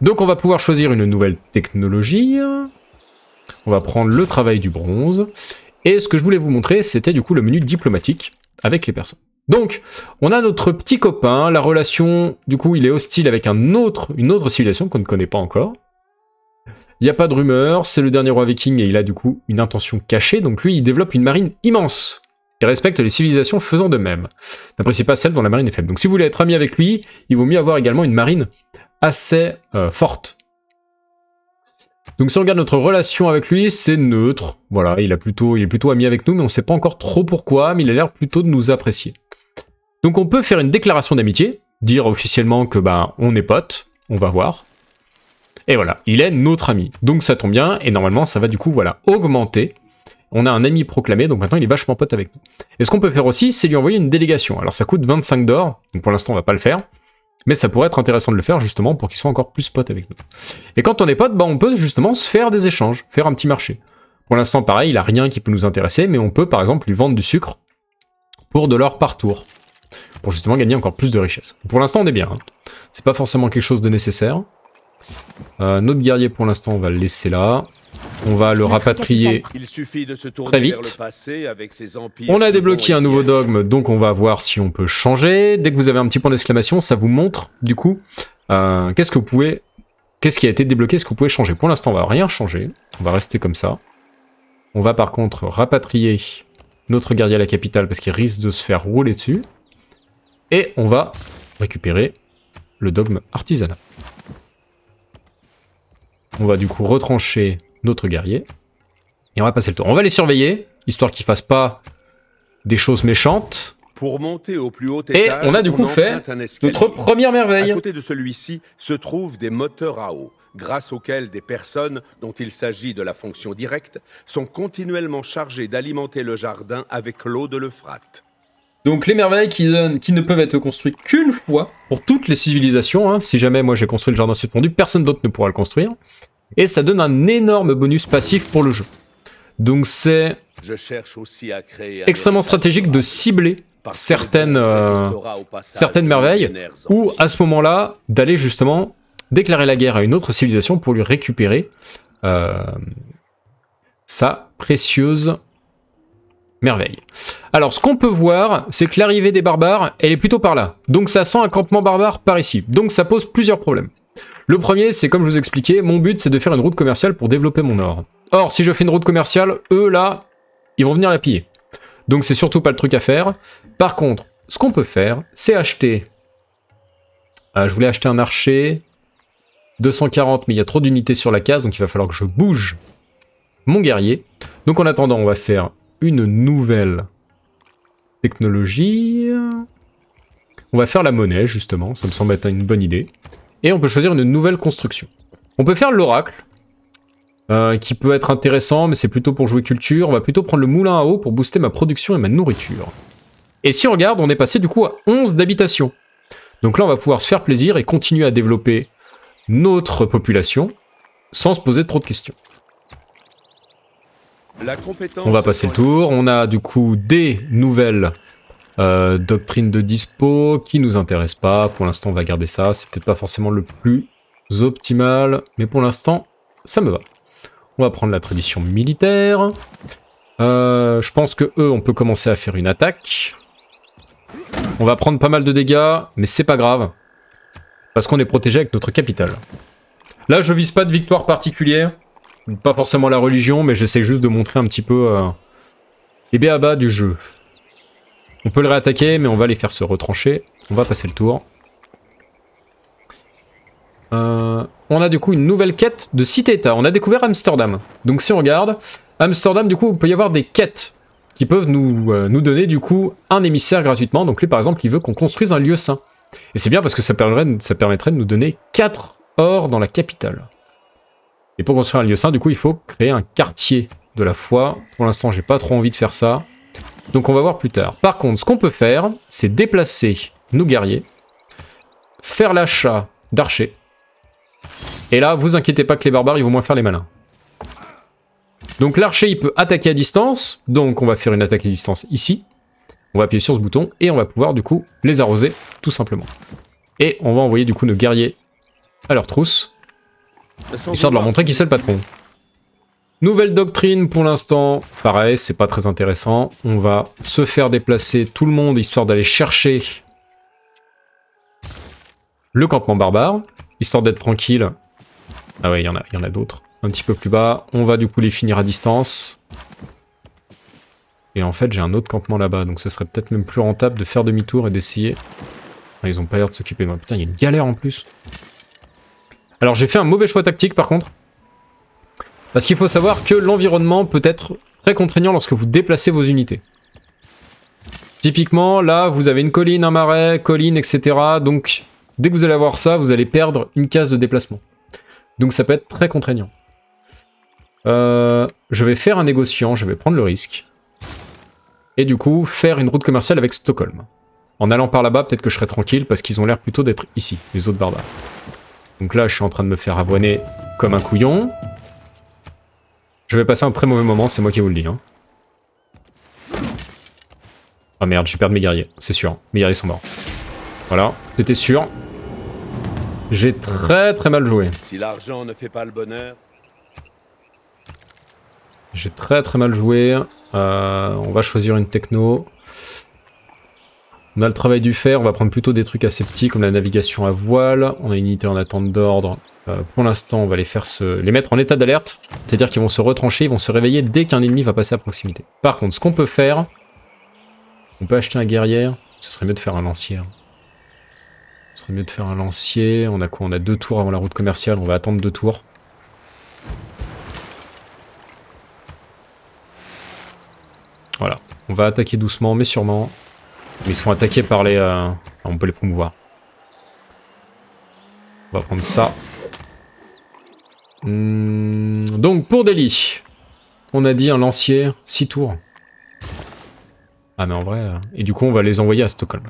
Donc on va pouvoir choisir une nouvelle technologie. On va prendre le travail du bronze. Et ce que je voulais vous montrer, c'était du coup le menu diplomatique avec les personnes. Donc, on a notre petit copain, la relation, du coup, il est hostile avec un autre, une autre civilisation qu'on ne connaît pas encore. Il n'y a pas de rumeur, c'est le dernier roi viking et il a du coup une intention cachée, donc lui, il développe une marine immense respecte les civilisations faisant de même. N'apprécie pas celle dont la marine est faible. Donc si vous voulez être ami avec lui, il vaut mieux avoir également une marine assez euh, forte. Donc si on regarde notre relation avec lui, c'est neutre. Voilà, il, a plutôt, il est plutôt ami avec nous, mais on ne sait pas encore trop pourquoi, mais il a l'air plutôt de nous apprécier. Donc on peut faire une déclaration d'amitié, dire officiellement que ben on est potes, on va voir. Et voilà, il est notre ami. Donc ça tombe bien, et normalement ça va du coup voilà augmenter on a un ami proclamé, donc maintenant il est vachement pote avec nous. Et ce qu'on peut faire aussi, c'est lui envoyer une délégation. Alors ça coûte 25 d'or, donc pour l'instant on va pas le faire, mais ça pourrait être intéressant de le faire justement pour qu'il soit encore plus pote avec nous. Et quand on est pote, bah, on peut justement se faire des échanges, faire un petit marché. Pour l'instant pareil, il a rien qui peut nous intéresser, mais on peut par exemple lui vendre du sucre pour de l'or par tour, pour justement gagner encore plus de richesse. Pour l'instant on est bien, hein. c'est pas forcément quelque chose de nécessaire. Euh, notre guerrier pour l'instant on va le laisser là. On va le rapatrier très vite. on a débloqué un nouveau dogme, donc on va voir si on peut changer. Dès que vous avez un petit point d'exclamation, ça vous montre, du coup, euh, qu'est-ce que vous pouvez... Qu'est-ce qui a été débloqué, ce que vous pouvez changer. Pour l'instant, on va rien changer. On va rester comme ça. On va par contre rapatrier notre gardien à la capitale parce qu'il risque de se faire rouler dessus. Et on va récupérer le dogme artisanat. On va du coup retrancher notre guerrier. Et on va passer le tour. On va les surveiller, histoire qu'ils fassent pas des choses méchantes. Pour monter au plus haut et on a du coup fait notre première merveille. À côté de celui-ci se trouvent des moteurs à eau, grâce auxquels des personnes dont il s'agit de la fonction directe sont continuellement chargées d'alimenter le jardin avec l'eau de l'Euphrate. Donc les merveilles qui, donnent, qui, ne peuvent être construites qu'une fois pour toutes les civilisations. Hein. Si jamais moi j'ai construit le jardin suspendu, personne d'autre ne pourra le construire. Et ça donne un énorme bonus passif pour le jeu. Donc c'est extrêmement stratégique de cibler certaines, euh, certaines merveilles ou à ce moment-là d'aller justement déclarer la guerre à une autre civilisation pour lui récupérer euh, sa précieuse merveille. Alors ce qu'on peut voir, c'est que l'arrivée des barbares, elle est plutôt par là. Donc ça sent un campement barbare par ici. Donc ça pose plusieurs problèmes. Le premier, c'est comme je vous expliquais, mon but c'est de faire une route commerciale pour développer mon or. Or, si je fais une route commerciale, eux là, ils vont venir la piller. Donc c'est surtout pas le truc à faire. Par contre, ce qu'on peut faire, c'est acheter... Ah, je voulais acheter un archer. 240, mais il y a trop d'unités sur la case, donc il va falloir que je bouge mon guerrier. Donc en attendant, on va faire une nouvelle technologie. On va faire la monnaie, justement, ça me semble être une bonne idée. Et on peut choisir une nouvelle construction. On peut faire l'oracle, euh, qui peut être intéressant, mais c'est plutôt pour jouer culture. On va plutôt prendre le moulin à eau pour booster ma production et ma nourriture. Et si on regarde, on est passé du coup à 11 d'habitation. Donc là, on va pouvoir se faire plaisir et continuer à développer notre population sans se poser trop de questions. on va passer le tour. On a du coup des nouvelles euh, doctrine de dispo qui nous intéresse pas. Pour l'instant, on va garder ça. C'est peut-être pas forcément le plus optimal, mais pour l'instant, ça me va. On va prendre la tradition militaire. Euh, je pense que eux, on peut commencer à faire une attaque. On va prendre pas mal de dégâts, mais c'est pas grave. Parce qu'on est protégé avec notre capitale. Là, je vise pas de victoire particulière. Pas forcément la religion, mais j'essaie juste de montrer un petit peu euh, les béabas du jeu. On peut le réattaquer, mais on va les faire se retrancher. On va passer le tour. Euh, on a du coup une nouvelle quête de cité-état. On a découvert Amsterdam. Donc si on regarde, Amsterdam, du coup, il peut y avoir des quêtes qui peuvent nous, euh, nous donner du coup un émissaire gratuitement. Donc lui, par exemple, il veut qu'on construise un lieu saint. Et c'est bien parce que ça permettrait, ça permettrait de nous donner 4 or dans la capitale. Et pour construire un lieu saint, du coup, il faut créer un quartier de la foi. Pour l'instant, j'ai pas trop envie de faire ça. Donc on va voir plus tard. Par contre, ce qu'on peut faire, c'est déplacer nos guerriers, faire l'achat d'archers, et là, vous inquiétez pas que les barbares, ils vont moins faire les malins. Donc l'archer, il peut attaquer à distance, donc on va faire une attaque à distance ici. On va appuyer sur ce bouton, et on va pouvoir du coup les arroser, tout simplement. Et on va envoyer du coup nos guerriers à leur trousse, bah, histoire de leur montrer qui c'est le patron. Nouvelle doctrine pour l'instant, pareil, c'est pas très intéressant. On va se faire déplacer tout le monde histoire d'aller chercher le campement barbare, histoire d'être tranquille. Ah ouais, il y en a, y en a d'autres. Un petit peu plus bas, on va du coup les finir à distance. Et en fait, j'ai un autre campement là-bas, donc ce serait peut-être même plus rentable de faire demi-tour et d'essayer. Ah, ils ont pas l'air de s'occuper Putain, il y a une galère en plus. Alors j'ai fait un mauvais choix tactique par contre. Parce qu'il faut savoir que l'environnement peut être très contraignant lorsque vous déplacez vos unités. Typiquement, là, vous avez une colline, un marais, colline, etc. Donc, dès que vous allez avoir ça, vous allez perdre une case de déplacement. Donc ça peut être très contraignant. Euh, je vais faire un négociant, je vais prendre le risque. Et du coup, faire une route commerciale avec Stockholm. En allant par là-bas, peut-être que je serai tranquille, parce qu'ils ont l'air plutôt d'être ici, les autres barbares. Donc là, je suis en train de me faire avoiner comme un couillon. Je vais passer un très mauvais moment, c'est moi qui vous le dis. Oh Ah merde, j'ai perdu mes guerriers, c'est sûr. Mes guerriers sont morts. Voilà, c'était sûr. J'ai très très mal joué. Si l'argent ne fait pas le bonheur. J'ai très très mal joué. Euh, on va choisir une techno. On a le travail du fer, on va prendre plutôt des trucs assez petits comme la navigation à voile. On a une unité en attente d'ordre. Euh, pour l'instant, on va les faire se... les mettre en état d'alerte. C'est-à-dire qu'ils vont se retrancher, ils vont se réveiller dès qu'un ennemi va passer à proximité. Par contre, ce qu'on peut faire... On peut acheter un guerrier. Ce serait mieux de faire un lancier. Hein. Ce serait mieux de faire un lancier. On a quoi On a deux tours avant la route commerciale. On va attendre deux tours. Voilà. On va attaquer doucement, mais sûrement. Ils se font attaquer par les... Euh, on peut les promouvoir. On va prendre ça. Hmm, donc pour Delhi, on a dit un lancier, 6 tours. Ah mais en vrai... Euh, et du coup on va les envoyer à Stockholm.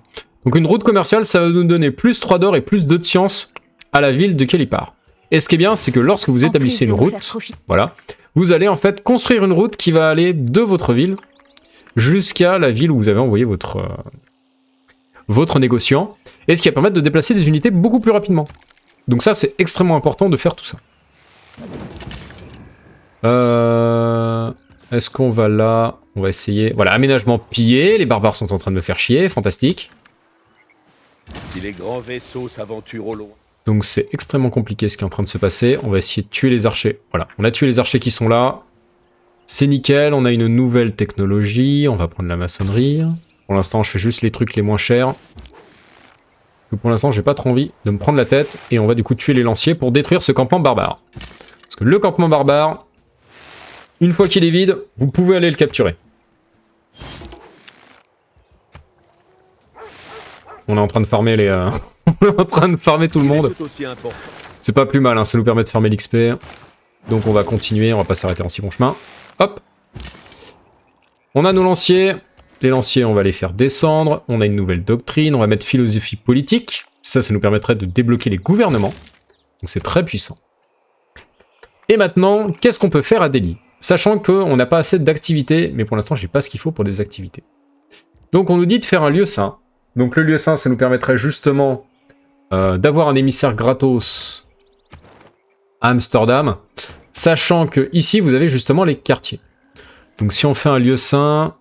Donc une route commerciale, ça va nous donner plus 3 d'or et plus 2 de science à la ville de part Et ce qui est bien, c'est que lorsque vous établissez une route, voilà, vous allez en fait construire une route qui va aller de votre ville jusqu'à la ville où vous avez envoyé votre, euh, votre négociant, et ce qui va permettre de déplacer des unités beaucoup plus rapidement. Donc ça, c'est extrêmement important de faire tout ça. Euh, est-ce qu'on va là On va essayer... Voilà, aménagement pillé, les barbares sont en train de me faire chier, fantastique. Si les grands vaisseaux s'aventurent au Donc c'est extrêmement compliqué ce qui est en train de se passer. On va essayer de tuer les archers. Voilà, on a tué les archers qui sont là. C'est nickel, on a une nouvelle technologie, on va prendre la maçonnerie. Pour l'instant, je fais juste les trucs les moins chers. Pour l'instant, j'ai pas trop envie de me prendre la tête. Et on va du coup tuer les lanciers pour détruire ce campement barbare. Parce que le campement barbare, une fois qu'il est vide, vous pouvez aller le capturer. On est en train de farmer les... Euh, on est en train de farmer tout le monde. C'est pas plus mal, hein, ça nous permet de farmer l'XP. Donc on va continuer, on va pas s'arrêter en si bon chemin. On a nos lanciers. Les lanciers, on va les faire descendre. On a une nouvelle doctrine. On va mettre philosophie politique. Ça, ça nous permettrait de débloquer les gouvernements. Donc c'est très puissant. Et maintenant, qu'est-ce qu'on peut faire à Delhi Sachant qu'on n'a pas assez d'activités, mais pour l'instant, j'ai pas ce qu'il faut pour des activités. Donc on nous dit de faire un lieu saint. Donc le lieu saint, ça nous permettrait justement euh, d'avoir un émissaire gratos à Amsterdam. Sachant que ici, vous avez justement les quartiers. Donc si on fait un lieu sain,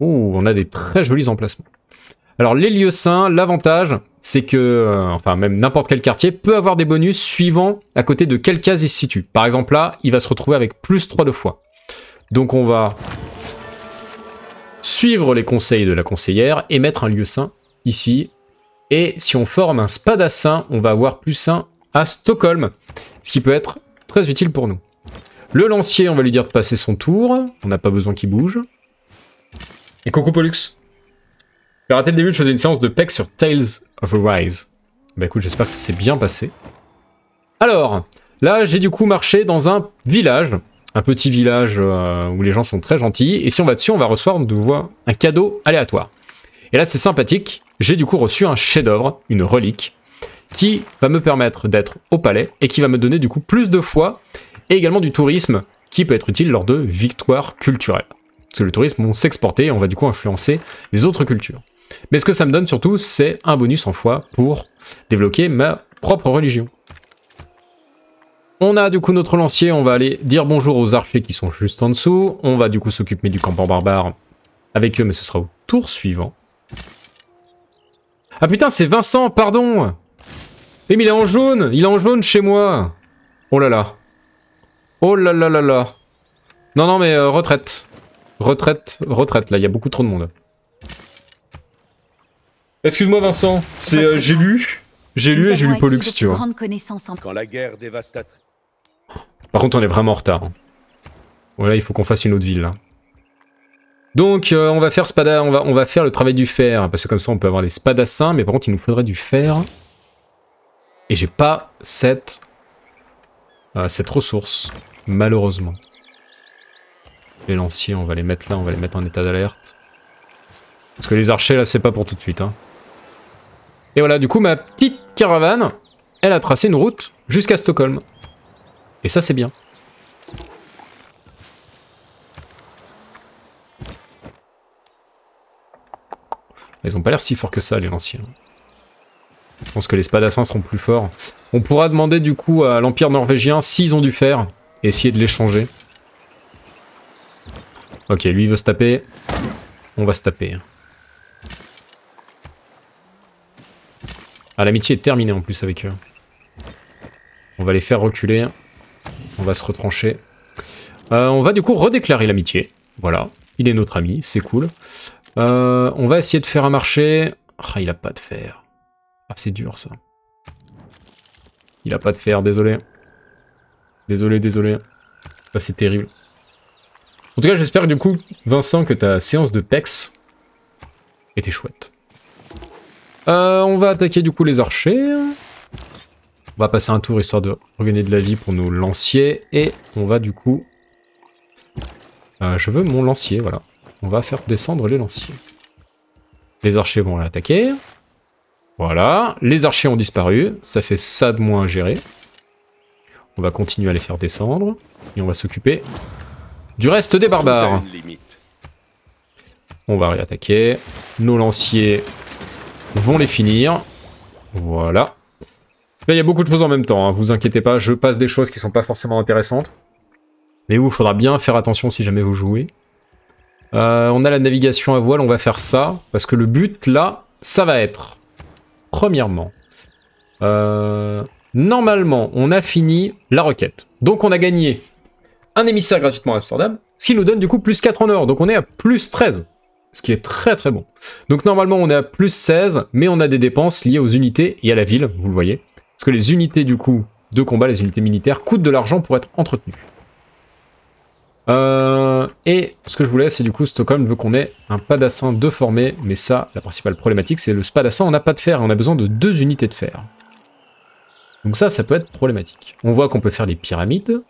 oh, on a des très jolis emplacements. Alors les lieux sains, l'avantage, c'est que, euh, enfin même n'importe quel quartier, peut avoir des bonus suivant à côté de quelle case il se situe. Par exemple là, il va se retrouver avec plus 3 de fois. Donc on va suivre les conseils de la conseillère et mettre un lieu sain ici. Et si on forme un spadassin, on va avoir plus 1 à Stockholm, ce qui peut être utile pour nous. Le lancier, on va lui dire de passer son tour. On n'a pas besoin qu'il bouge. Et coucou Pollux. J'ai raté le début, je faisais une séance de pecs sur Tales of Rise. Bah écoute, j'espère que ça s'est bien passé. Alors, là j'ai du coup marché dans un village. Un petit village euh, où les gens sont très gentils. Et si on va dessus, on va recevoir on voit, un cadeau aléatoire. Et là c'est sympathique. J'ai du coup reçu un chef-d'œuvre, une relique qui va me permettre d'être au palais et qui va me donner du coup plus de foi et également du tourisme qui peut être utile lors de victoires culturelles. Parce que le tourisme, on s'exporter et on va du coup influencer les autres cultures. Mais ce que ça me donne surtout, c'est un bonus en foi pour débloquer ma propre religion. On a du coup notre lancier, on va aller dire bonjour aux archers qui sont juste en dessous. On va du coup s'occuper du en barbare avec eux, mais ce sera au tour suivant. Ah putain, c'est Vincent, pardon eh, mais, il est en jaune Il est en jaune chez moi Oh là là. Oh là là là là. Non, non, mais euh, retraite. Retraite, retraite, là, il y a beaucoup trop de monde. Excuse-moi Vincent, c'est euh, j'ai lu, j'ai lu et j'ai lu Pollux, tu vois. Par contre, on est vraiment en retard. Voilà, hein. il faut qu'on fasse une autre ville là. Donc, euh, on va faire spada, on va, on va faire le travail du fer, parce que comme ça, on peut avoir les spadassins, mais par contre, il nous faudrait du fer. Et j'ai pas cette, euh, cette ressource, malheureusement. Les lanciers, on va les mettre là, on va les mettre en état d'alerte. Parce que les archers, là, c'est pas pour tout de suite. Hein. Et voilà, du coup, ma petite caravane, elle a tracé une route jusqu'à Stockholm. Et ça, c'est bien. Ils ont pas l'air si forts que ça, les lanciers. Hein. Je pense que les spadassins seront plus forts. On pourra demander du coup à l'Empire norvégien s'ils ont du fer. essayer de les changer. Ok, lui il veut se taper. On va se taper. Ah, l'amitié est terminée en plus avec eux. On va les faire reculer. On va se retrancher. Euh, on va du coup redéclarer l'amitié. Voilà. Il est notre ami, c'est cool. Euh, on va essayer de faire un marché. Ah, il a pas de fer c'est dur, ça. Il a pas de fer, désolé. Désolé, désolé. Ça, c'est terrible. En tout cas, j'espère du coup, Vincent, que ta séance de PEX était chouette. Euh, on va attaquer du coup les archers. On va passer un tour histoire de regagner de la vie pour nos lanciers. Et on va du coup... Euh, je veux mon lancier, voilà. On va faire descendre les lanciers. Les archers vont l'attaquer. Voilà, les archers ont disparu, ça fait ça de moins à gérer. On va continuer à les faire descendre, et on va s'occuper du reste des barbares. On va réattaquer. Nos lanciers vont les finir. Voilà. il y a beaucoup de choses en même temps, hein. vous inquiétez pas, je passe des choses qui sont pas forcément intéressantes. Mais où il faudra bien faire attention si jamais vous jouez. Euh, on a la navigation à voile, on va faire ça, parce que le but, là, ça va être Premièrement, euh, normalement, on a fini la requête. Donc on a gagné un émissaire gratuitement à Amsterdam, ce qui nous donne du coup plus 4 en or. Donc on est à plus 13, ce qui est très très bon. Donc normalement, on est à plus 16, mais on a des dépenses liées aux unités et à la ville, vous le voyez. Parce que les unités du coup de combat, les unités militaires, coûtent de l'argent pour être entretenues. Euh, et ce que je voulais, c'est du coup, Stockholm veut qu'on ait un padassin de formé, mais ça, la principale problématique, c'est le padassin on n'a pas de fer, on a besoin de deux unités de fer. Donc ça, ça peut être problématique. On voit qu'on peut faire des pyramides,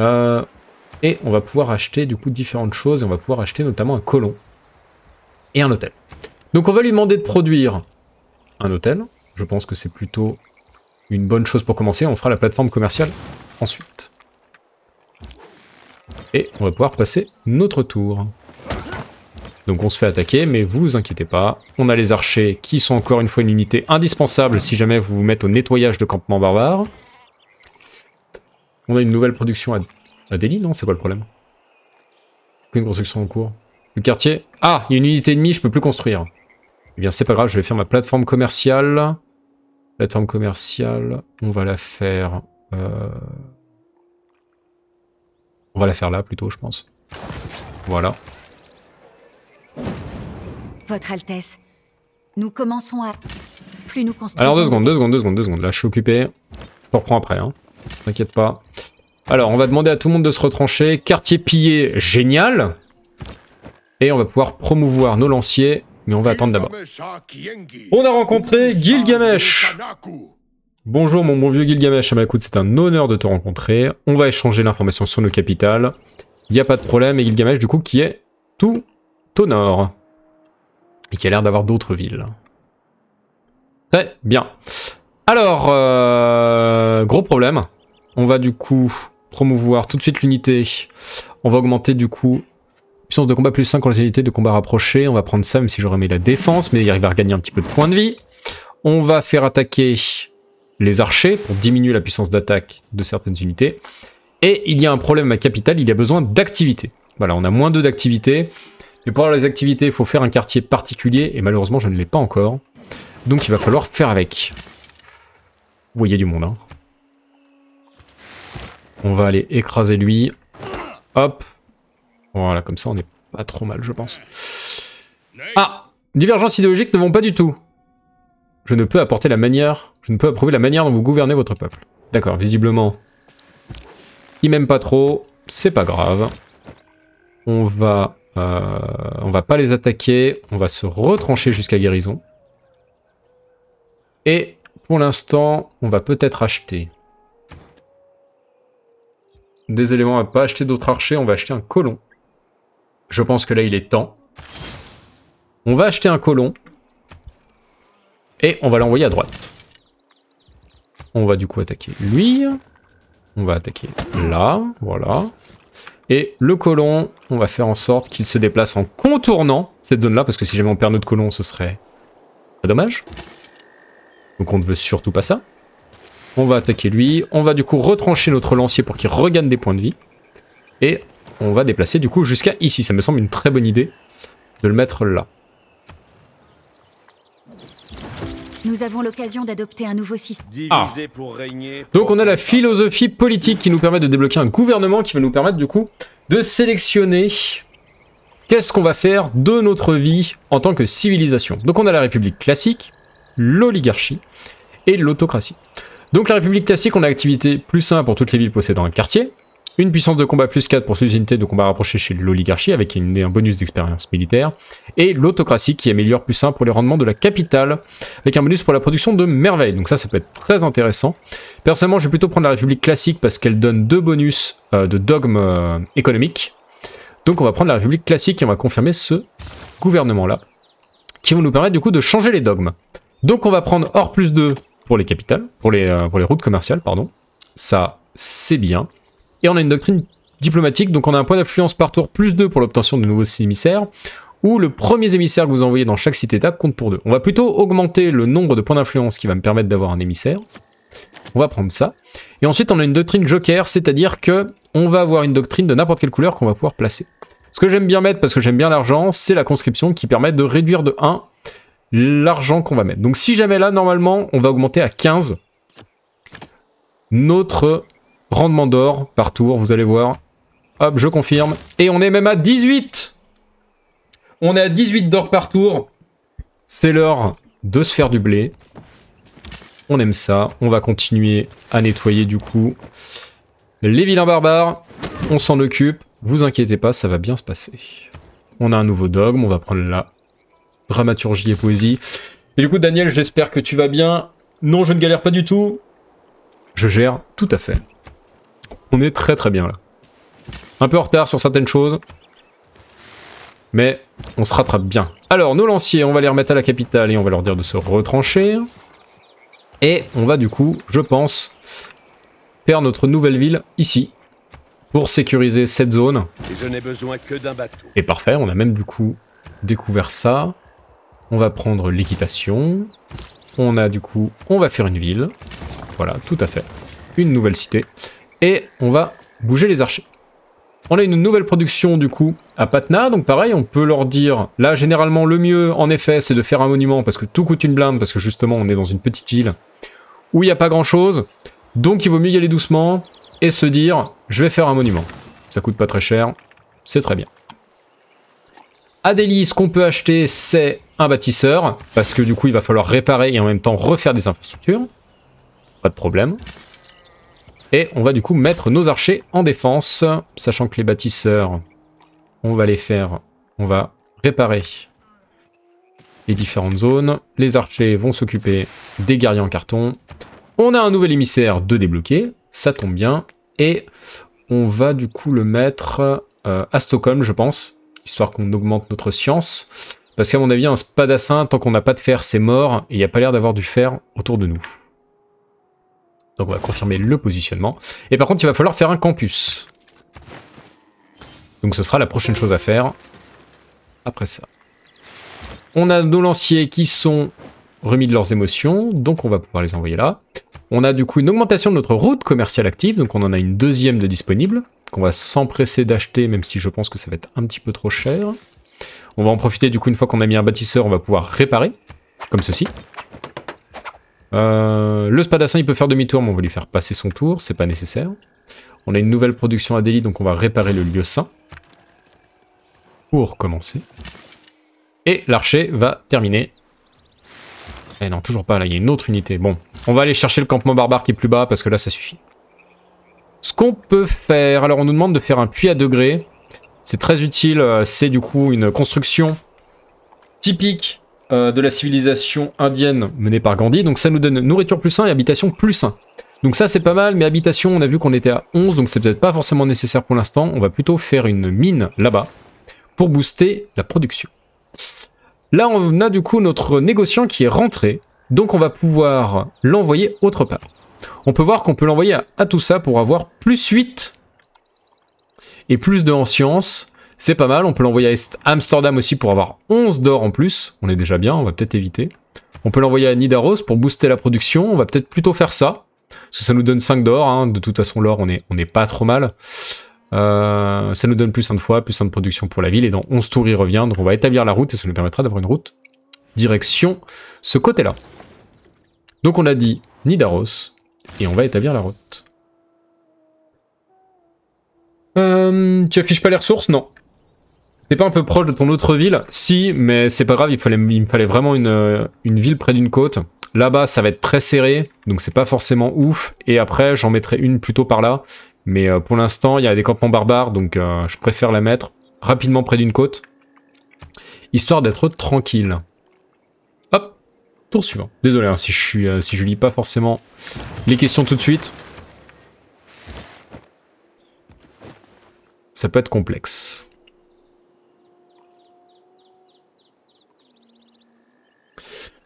euh, et on va pouvoir acheter du coup différentes choses, et on va pouvoir acheter notamment un colon, et un hôtel. Donc on va lui demander de produire un hôtel, je pense que c'est plutôt une bonne chose pour commencer, on fera la plateforme commerciale ensuite. Et on va pouvoir passer notre tour. Donc on se fait attaquer, mais vous vous inquiétez pas. On a les archers qui sont encore une fois une unité indispensable si jamais vous vous mettez au nettoyage de campements barbares. On a une nouvelle production à, Delhi, non C'est quoi le problème Une construction en cours. Le quartier... Ah Il y a une unité ennemie, je je peux plus construire. Eh bien c'est pas grave, je vais faire ma plateforme commerciale. Plateforme commerciale, on va la faire... Euh, on va la faire là plutôt, je pense. Voilà. Votre Altesse, nous commençons à... Plus nous Alors deux secondes, deux secondes, deux secondes, deux secondes. Là, je suis occupé. Je reprends après, hein. T'inquiète pas. Alors, on va demander à tout le monde de se retrancher. Quartier pillé, génial. Et on va pouvoir promouvoir nos lanciers. Mais on va attendre d'abord. On a rencontré Gilgamesh Bonjour mon bon vieux Gilgamesh, à ah ma bah, c'est un honneur de te rencontrer. On va échanger l'information sur nos capitales. Il n'y a pas de problème, et Gilgamesh du coup qui est tout au nord. Et qui a l'air d'avoir d'autres villes. Très bien. Alors, euh, gros problème. On va du coup promouvoir tout de suite l'unité. On va augmenter du coup puissance de combat plus 5 unités de combat rapproché. On va prendre ça même si j'aurais mis la défense, mais il va regagner un petit peu de points de vie. On va faire attaquer les archers pour diminuer la puissance d'attaque de certaines unités. Et il y a un problème à Capital, il y a besoin d'activité. Voilà, on a moins de d'activité. Mais pour avoir les activités, il faut faire un quartier particulier, et malheureusement, je ne l'ai pas encore. Donc il va falloir faire avec. Vous voyez du monde, hein. On va aller écraser lui. Hop. Voilà, comme ça, on n'est pas trop mal, je pense. Ah Divergences idéologiques ne vont pas du tout. Je ne peux apporter la manière, je ne peux approuver la manière dont vous gouvernez votre peuple. D'accord, visiblement, il m'aiment pas trop, c'est pas grave. On va, euh, on va pas les attaquer, on va se retrancher jusqu'à guérison. Et pour l'instant, on va peut-être acheter des éléments. à pas acheter d'autres archers, on va acheter un colon. Je pense que là, il est temps. On va acheter un colon. Et on va l'envoyer à droite. On va du coup attaquer lui. On va attaquer là, voilà. Et le colon, on va faire en sorte qu'il se déplace en contournant cette zone-là, parce que si jamais on perd notre colon, ce serait dommage. Donc on ne veut surtout pas ça. On va attaquer lui. On va du coup retrancher notre lancier pour qu'il regagne des points de vie. Et on va déplacer du coup jusqu'à ici. Ça me semble une très bonne idée de le mettre là. Nous avons l'occasion d'adopter un nouveau système. Ah. Donc on a la philosophie politique qui nous permet de débloquer un gouvernement qui va nous permettre du coup de sélectionner qu'est-ce qu'on va faire de notre vie en tant que civilisation. Donc on a la République classique, l'oligarchie et l'autocratie. Donc la République classique, on a activité plus simple pour toutes les villes possédant un quartier, une puissance de combat plus 4 pour ces unités de combat rapprochées chez l'oligarchie avec un bonus d'expérience militaire. Et l'autocratie qui améliore plus 1 pour les rendements de la capitale avec un bonus pour la production de merveilles. Donc ça, ça peut être très intéressant. Personnellement, je vais plutôt prendre la République classique parce qu'elle donne deux bonus euh, de dogme euh, économique. Donc on va prendre la République classique et on va confirmer ce gouvernement-là qui vont nous permettre du coup de changer les dogmes. Donc on va prendre or plus 2 pour les capitales, pour les, euh, pour les routes commerciales, pardon. Ça, c'est bien. Et on a une doctrine diplomatique, donc on a un point d'influence par tour plus 2 pour l'obtention de nouveaux émissaires, ou le premier émissaire que vous envoyez dans chaque cité-état compte pour 2. On va plutôt augmenter le nombre de points d'influence qui va me permettre d'avoir un émissaire. On va prendre ça. Et ensuite, on a une doctrine joker, c'est-à-dire que on va avoir une doctrine de n'importe quelle couleur qu'on va pouvoir placer. Ce que j'aime bien mettre, parce que j'aime bien l'argent, c'est la conscription qui permet de réduire de 1 l'argent qu'on va mettre. Donc si jamais là, normalement, on va augmenter à 15 notre Rendement d'or par tour, vous allez voir. Hop, je confirme. Et on est même à 18 On est à 18 d'or par tour. C'est l'heure de se faire du blé. On aime ça. On va continuer à nettoyer du coup. Les vilains barbares, on s'en occupe. Vous inquiétez pas, ça va bien se passer. On a un nouveau dogme, on va prendre la dramaturgie et poésie. Et du coup, Daniel, j'espère que tu vas bien. Non, je ne galère pas du tout. Je gère tout à fait. On est très très bien là. Un peu en retard sur certaines choses. Mais on se rattrape bien. Alors, nos lanciers, on va les remettre à la capitale et on va leur dire de se retrancher. Et on va du coup, je pense, faire notre nouvelle ville ici. Pour sécuriser cette zone. Je n'ai besoin que d'un bateau. Et parfait, on a même du coup découvert ça. On va prendre l'équitation. On a du coup, on va faire une ville. Voilà, tout à fait. Une nouvelle cité. Et on va bouger les archers. On a une nouvelle production du coup à Patna, donc pareil, on peut leur dire, là généralement le mieux en effet c'est de faire un monument parce que tout coûte une blinde, parce que justement on est dans une petite ville où il n'y a pas grand chose, donc il vaut mieux y aller doucement et se dire, je vais faire un monument. Ça coûte pas très cher, c'est très bien. Adélie ce qu'on peut acheter c'est un bâtisseur, parce que du coup il va falloir réparer et en même temps refaire des infrastructures, pas de problème. Et on va du coup mettre nos archers en défense, sachant que les bâtisseurs, on va les faire, on va réparer les différentes zones. Les archers vont s'occuper des guerriers en carton. On a un nouvel émissaire de débloquer, ça tombe bien. Et on va du coup le mettre euh, à Stockholm, je pense, histoire qu'on augmente notre science. Parce qu'à mon avis, un spadassin, tant qu'on n'a pas de fer, c'est mort, et il n'y a pas l'air d'avoir du fer autour de nous. Donc on va confirmer le positionnement. Et par contre, il va falloir faire un campus. Donc ce sera la prochaine chose à faire après ça. On a nos lanciers qui sont remis de leurs émotions, donc on va pouvoir les envoyer là. On a du coup une augmentation de notre route commerciale active, donc on en a une deuxième de disponible, qu'on va s'empresser d'acheter, même si je pense que ça va être un petit peu trop cher. On va en profiter du coup une fois qu'on a mis un bâtisseur, on va pouvoir réparer, comme ceci. Euh, le spadassin, il peut faire demi-tour, mais on va lui faire passer son tour, c'est pas nécessaire. On a une nouvelle production à Delhi, donc on va réparer le lieu saint. Pour commencer. Et l'archer va terminer. Eh non, toujours pas, là, il y a une autre unité. Bon, on va aller chercher le campement barbare qui est plus bas, parce que là, ça suffit. Ce qu'on peut faire... Alors, on nous demande de faire un puits à degrés. C'est très utile, euh, c'est du coup une construction typique euh, de la civilisation indienne menée par Gandhi. Donc ça nous donne nourriture plus sain et habitation plus 1. Donc ça c'est pas mal, mais habitation, on a vu qu'on était à 11, donc c'est peut-être pas forcément nécessaire pour l'instant. On va plutôt faire une mine là-bas pour booster la production. Là on a du coup notre négociant qui est rentré, donc on va pouvoir l'envoyer autre part. On peut voir qu'on peut l'envoyer à, tout ça pour avoir plus 8 et plus de en c'est pas mal, on peut l'envoyer à Amsterdam aussi pour avoir 11 d'or en plus. On est déjà bien, on va peut-être éviter. On peut l'envoyer à Nidaros pour booster la production, on va peut-être plutôt faire ça. Parce que ça nous donne 5 d'or, hein. de toute façon l'or on n'est est pas trop mal. Euh, ça nous donne plus 1 de fois, plus 1 de production pour la ville, et dans 11 tours il revient. Donc on va établir la route et ça nous permettra d'avoir une route direction ce côté-là. Donc on a dit Nidaros, et on va établir la route. Euh, tu affiches pas les ressources Non pas un peu proche de ton autre ville Si, mais c'est pas grave, il, fallait, me fallait vraiment euh, une, ville près d'une côte. Là-bas, ça va être très serré, donc c'est pas forcément ouf. Et après, j'en mettrai une plutôt par là. Mais euh, pour l'instant, il y a des campements barbares, donc euh, je préfère la mettre rapidement près d'une côte. Histoire d'être tranquille. Hop Tour suivant. Désolé hein, si, je suis, si je lis pas forcément les questions tout de suite. Ça peut être complexe.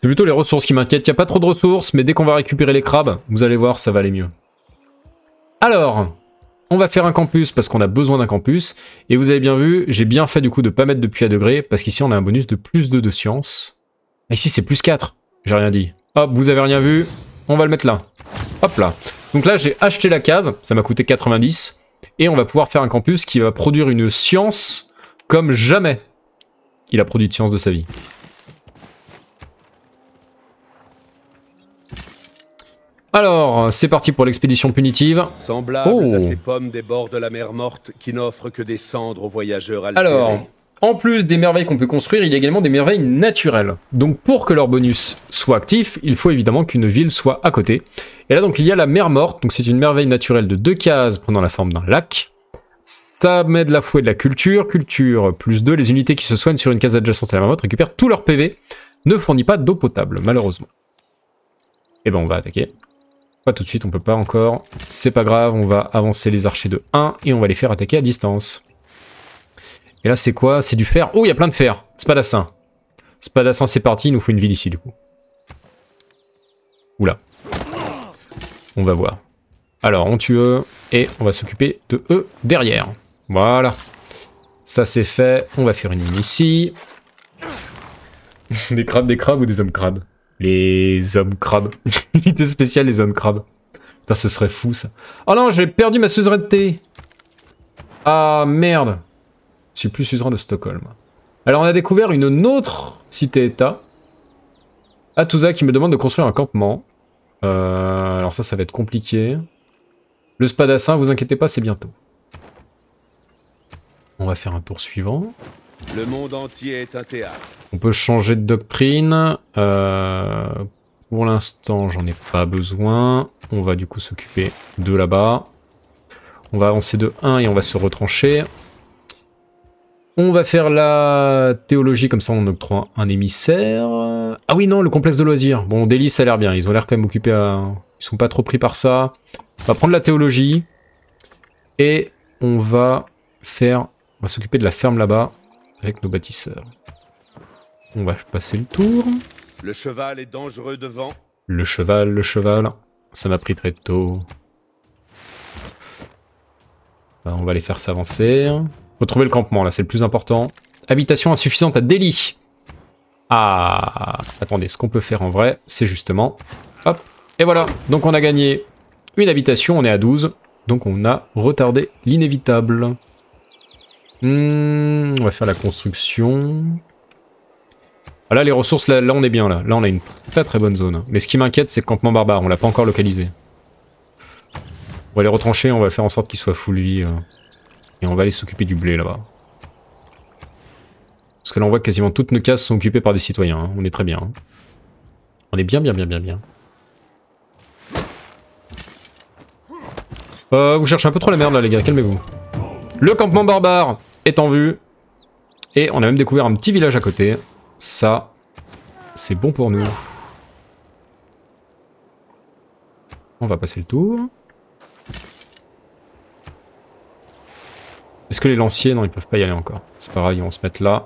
C'est plutôt les ressources qui m'inquiètent. Il n'y a pas trop de ressources, mais dès qu'on va récupérer les crabes, vous allez voir, ça va aller mieux. Alors, on va faire un campus parce qu'on a besoin d'un campus. Et vous avez bien vu, j'ai bien fait du coup de ne pas mettre de puits à degré parce qu'ici on a un bonus de plus 2 de science. ici c'est plus 4, j'ai rien dit. Hop, vous avez rien vu, on va le mettre là. Hop là. Donc là j'ai acheté la case, ça m'a coûté 90. Et on va pouvoir faire un campus qui va produire une science comme jamais il a produit de science de sa vie. Alors, c'est parti pour l'expédition punitive. Semblables à oh. ces pommes des bords de la mer morte qui n'offrent que des cendres aux voyageurs altérés. Alors, en plus des merveilles qu'on peut construire, il y a également des merveilles naturelles. Donc pour que leur bonus soit actif, il faut évidemment qu'une ville soit à côté. Et là donc il y a la mer morte, donc c'est une merveille naturelle de deux cases prenant la forme d'un lac. Ça met de la fouet de la culture, culture plus deux. les unités qui se soignent sur une case adjacente à la mer morte récupèrent tout leur PV, ne fournit pas d'eau potable malheureusement. Et eh ben on va attaquer. Pas tout de suite, on peut pas encore. C'est pas grave, on va avancer les archers de 1 et on va les faire attaquer à distance. Et là, c'est quoi C'est du fer. Oh, il y a plein de fer Spadassin. Spadassin, c'est parti, nous faut une ville ici, du coup. là On va voir. Alors, on tue eux, et on va s'occuper de eux derrière. Voilà. Ça, c'est fait. On va faire une mine ici. des crabes, des crabes ou des hommes crabes les hommes crabes. Unité spéciale, les hommes crabes. Putain, ce serait fou, ça. Oh non, j'ai perdu ma suzeraineté Ah, merde Je suis plus suzerain de Stockholm. Alors, on a découvert une autre cité-état. Atuza, qui me demande de construire un campement. Euh, alors ça, ça va être compliqué. Le spadassin, vous inquiétez pas, c'est bientôt. On va faire un tour suivant. Le monde entier est un théâtre. On peut changer de doctrine. Euh, pour l'instant, j'en ai pas besoin. On va du coup s'occuper de là-bas. On va avancer de 1 et on va se retrancher. On va faire la théologie, comme ça on octroie un émissaire. Ah oui, non, le complexe de loisirs. Bon, Delhi, ça a l'air bien. Ils ont l'air quand même occupés à... Ils sont pas trop pris par ça. On va prendre la théologie. Et on va faire... On va s'occuper de la ferme là-bas avec nos bâtisseurs. On va passer le tour. Le cheval est dangereux devant. Le cheval, le cheval. Ça m'a pris très tôt. Bah, on va les faire s'avancer. Retrouver le campement, là, c'est le plus important. Habitation insuffisante à Delhi. Ah Attendez, ce qu'on peut faire en vrai, c'est justement... Hop Et voilà Donc on a gagné une habitation, on est à 12. Donc on a retardé l'inévitable. Hmm, on va faire la construction. Ah là, les ressources, là, on est bien, là. Là, on a une très très bonne zone. Mais ce qui m'inquiète, c'est le campement barbare. On l'a pas encore localisé. On va les retrancher, on va faire en sorte qu'ils soient full vie. Euh, et on va aller s'occuper du blé, là-bas. Parce que là, on voit que quasiment toutes nos cases sont occupées par des citoyens. Hein. On est très bien. Hein. On est bien, bien, bien, bien, bien. Euh, vous cherchez un peu trop la merde, là, les gars. Calmez-vous. Le campement barbare en vue. Et on a même découvert un petit village à côté. Ça, c'est bon pour nous. On va passer le tour. Est-ce que les lanciers Non, ils peuvent pas y aller encore. C'est pareil, on se met là.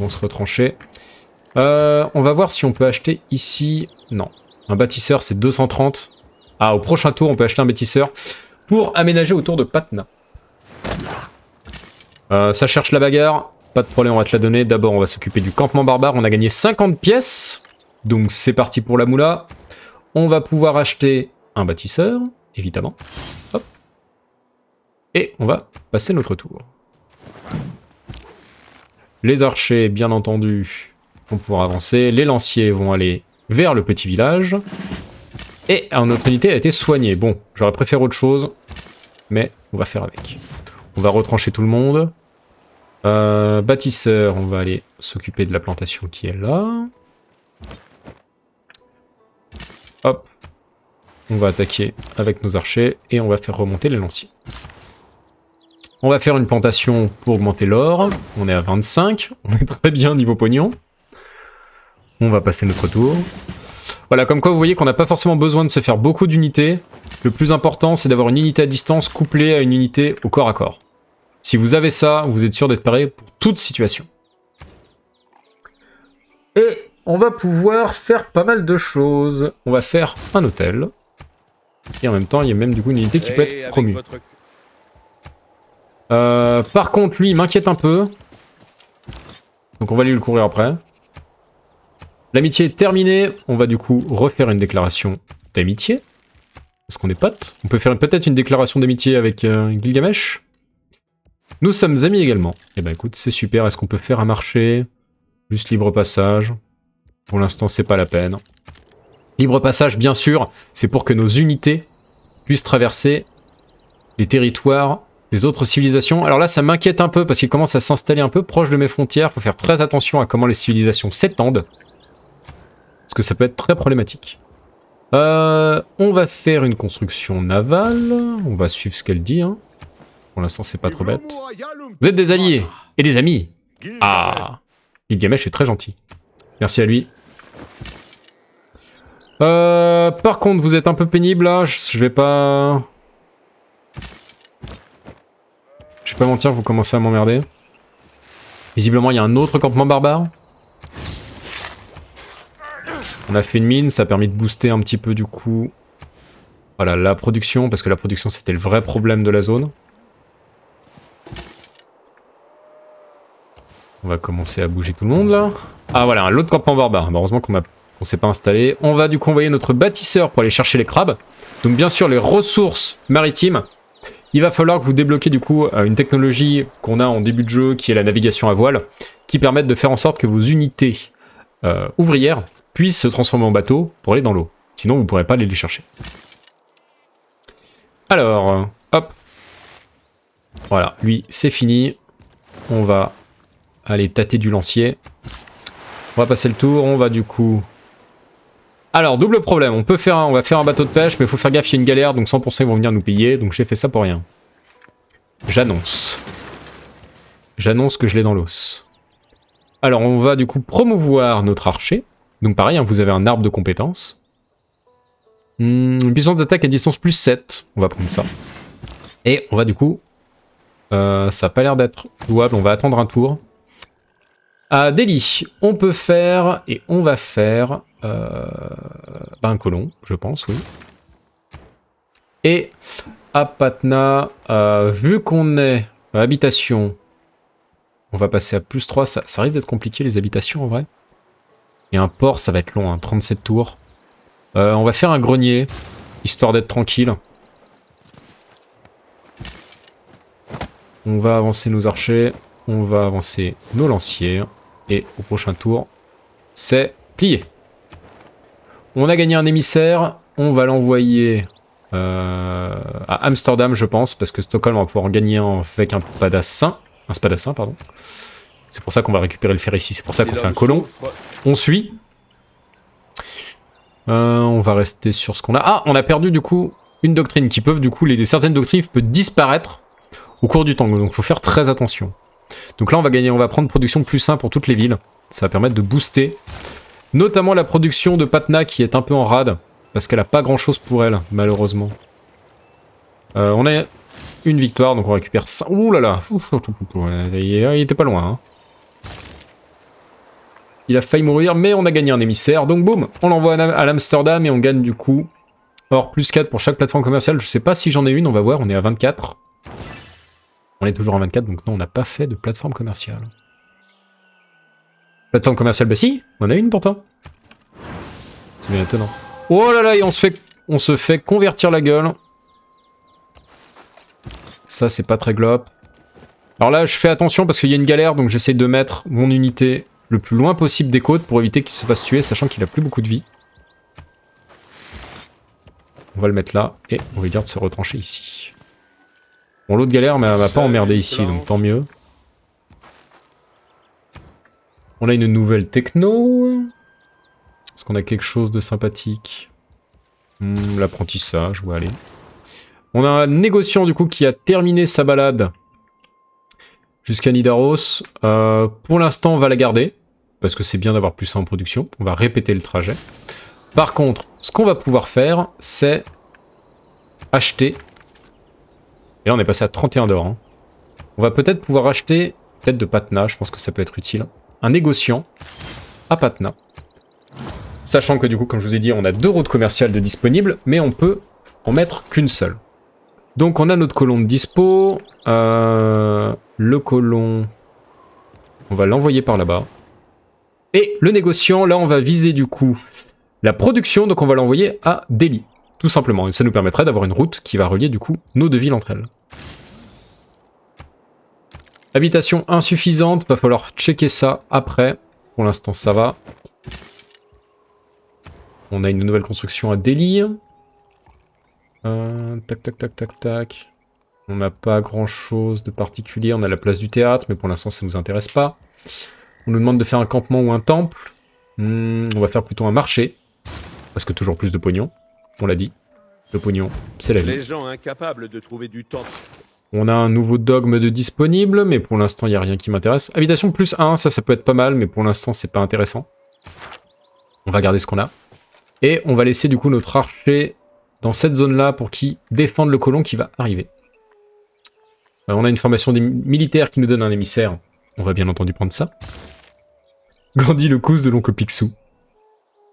on se retrancher. Euh, on va voir si on peut acheter ici... Non. Un bâtisseur, c'est 230. Ah, au prochain tour, on peut acheter un bâtisseur pour aménager autour de Patna. Euh, ça cherche la bagarre. Pas de problème, on va te la donner. D'abord, on va s'occuper du campement barbare. On a gagné 50 pièces. Donc c'est parti pour la moula. On va pouvoir acheter un bâtisseur, évidemment. Hop. Et on va passer notre tour. Les archers, bien entendu, vont pouvoir avancer. Les lanciers vont aller vers le petit village. Et notre unité a été soignée. Bon, j'aurais préféré autre chose, mais on va faire avec. On va retrancher tout le monde. Euh, bâtisseur, on va aller s'occuper de la plantation qui est là. Hop. On va attaquer avec nos archers et on va faire remonter les lanciers. On va faire une plantation pour augmenter l'or. On est à 25. On est très bien niveau pognon. On va passer notre tour. Voilà, comme quoi vous voyez qu'on n'a pas forcément besoin de se faire beaucoup d'unités. Le plus important, c'est d'avoir une unité à distance couplée à une unité au corps à corps. Si vous avez ça, vous êtes sûr d'être paré pour toute situation. Et on va pouvoir faire pas mal de choses. On va faire un hôtel. Et en même temps, il y a même du coup une unité qui peut être promue. Euh, par contre, lui, il m'inquiète un peu. Donc on va lui le courir après. L'amitié est terminée. On va du coup refaire une déclaration d'amitié. Parce qu'on est potes. On peut faire peut-être une déclaration d'amitié avec euh, Gilgamesh. Nous sommes amis également. Eh ben écoute, c'est super. Est-ce qu'on peut faire un marché Juste libre passage. Pour l'instant, c'est pas la peine. Libre passage, bien sûr, c'est pour que nos unités puissent traverser les territoires des autres civilisations. Alors là, ça m'inquiète un peu parce qu'ils commencent à s'installer un peu proche de mes frontières. Faut faire très attention à comment les civilisations s'étendent. Parce que ça peut être très problématique. Euh, on va faire une construction navale. On va suivre ce qu'elle dit. Hein. Pour l'instant, c'est pas trop bête. Vous êtes des alliés et des amis. Ah il Gilgamesh est très gentil. Merci à lui. Euh, par contre, vous êtes un peu pénible là. Je vais pas... Je vais pas mentir, vous commencez à m'emmerder. Visiblement, il y a un autre campement barbare. On a fait une mine, ça a permis de booster un petit peu du coup voilà, la production, parce que la production c'était le vrai problème de la zone. On va commencer à bouger tout le monde là. Ah voilà, l'autre campement barbare. Bah, heureusement qu'on ne s'est pas installé. On va du coup envoyer notre bâtisseur pour aller chercher les crabes. Donc bien sûr les ressources maritimes. Il va falloir que vous débloquez, du coup euh, une technologie qu'on a en début de jeu qui est la navigation à voile, qui permette de faire en sorte que vos unités euh, ouvrières puissent se transformer en bateau pour aller dans l'eau. Sinon vous ne pourrez pas aller les chercher. Alors, euh, hop. Voilà, lui c'est fini. On va Allez, tâter du lancier. On va passer le tour, on va du coup... Alors, double problème, on peut faire un, on va faire un bateau de pêche, mais il faut faire gaffe, il une galère, donc 100% ils vont venir nous payer donc j'ai fait ça pour rien. J'annonce. J'annonce que je l'ai dans l'os. Alors, on va du coup promouvoir notre archer. Donc pareil, hein, vous avez un arbre de compétences. Hmm, une puissance d'attaque à distance plus 7, on va prendre ça. Et on va du coup... Euh, ça n'a pas l'air d'être jouable, on va attendre un tour. À Delhi, on peut faire et on va faire euh, ben, un colon, je pense, oui. Et à Patna, euh, vu qu'on est habitation, on va passer à plus 3. Ça, risque d'être compliqué les habitations en vrai. Et un port, ça va être long, 37 hein, tours. Euh, on va faire un grenier, histoire d'être tranquille. On va avancer nos archers, on va avancer nos lanciers. Et au prochain tour, c'est plié. On a gagné un émissaire. On va l'envoyer euh, à Amsterdam, je pense, parce que Stockholm va pouvoir en gagner avec un spadassin. Un spadassin, pardon. C'est pour ça qu'on va récupérer le fer ici. C'est pour ça qu'on fait un colon. On suit. Euh, on va rester sur ce qu'on a. Ah, on a perdu du coup une doctrine qui peuvent du coup, les, certaines doctrines peuvent disparaître au cours du temps. Donc il faut faire très attention. Donc là, on va gagner, on va prendre production plus 1 pour toutes les villes. Ça va permettre de booster, notamment la production de Patna qui est un peu en rade, parce qu'elle a pas grand chose pour elle, malheureusement. Euh, on a une victoire, donc on récupère 5. Ouh là là Il était pas loin. Hein. Il a failli mourir, mais on a gagné un émissaire. Donc boum, on l'envoie à l'Amsterdam et on gagne du coup. Or, plus 4 pour chaque plateforme commerciale. Je sais pas si j'en ai une, on va voir, on est à 24. On est toujours en 24, donc non, on n'a pas fait de plateforme commerciale. Plateforme commerciale, bah si, on en a une pourtant. C'est bien étonnant. Oh là là, et on se fait, on se fait convertir la gueule. Ça, c'est pas très globe. Alors là, je fais attention parce qu'il y a une galère, donc j'essaie de mettre mon unité le plus loin possible des côtes pour éviter qu'il se fasse tuer, sachant qu'il a plus beaucoup de vie. On va le mettre là, et on va lui dire de se retrancher ici. Bon, l'autre galère va pas emmerdé ici, donc tant mieux. On a une nouvelle techno. Est-ce qu'on a quelque chose de sympathique hmm, L'apprentissage, ouais, allez. On a un négociant, du coup, qui a terminé sa balade jusqu'à Nidaros. Euh, pour l'instant, on va la garder, parce que c'est bien d'avoir plus ça en production. On va répéter le trajet. Par contre, ce qu'on va pouvoir faire, c'est acheter et on est passé à 31 d'or. On va peut-être pouvoir acheter peut-être de Patna, je pense que ça peut être utile. Un négociant à Patna. Sachant que du coup, comme je vous ai dit, on a deux routes commerciales de disponibles, mais on peut en mettre qu'une seule. Donc on a notre colon de dispo. Euh, le colon, on va l'envoyer par là-bas. Et le négociant, là on va viser du coup la production, donc on va l'envoyer à Delhi. Tout simplement, et ça nous permettrait d'avoir une route qui va relier du coup nos deux villes entre elles. Habitation insuffisante, va falloir checker ça après. Pour l'instant ça va. On a une nouvelle construction à délire. Euh, tac tac tac tac tac. On n'a pas grand chose de particulier. On a la place du théâtre, mais pour l'instant ça ne nous intéresse pas. On nous demande de faire un campement ou un temple. Hmm, on va faire plutôt un marché. Parce que toujours plus de pognon. On l'a dit. Le pognon, c'est la vie. Les gens incapables de trouver du temps. On a un nouveau dogme de disponible, mais pour l'instant, il n'y a rien qui m'intéresse. Habitation plus 1, ça, ça peut être pas mal, mais pour l'instant, c'est pas intéressant. On va garder ce qu'on a. Et on va laisser du coup notre archer dans cette zone-là pour qu'il défende le colon qui va arriver. Euh, on a une formation des militaires qui nous donne un émissaire. On va bien entendu prendre ça. Gandhi le cous de l'oncle Picsou.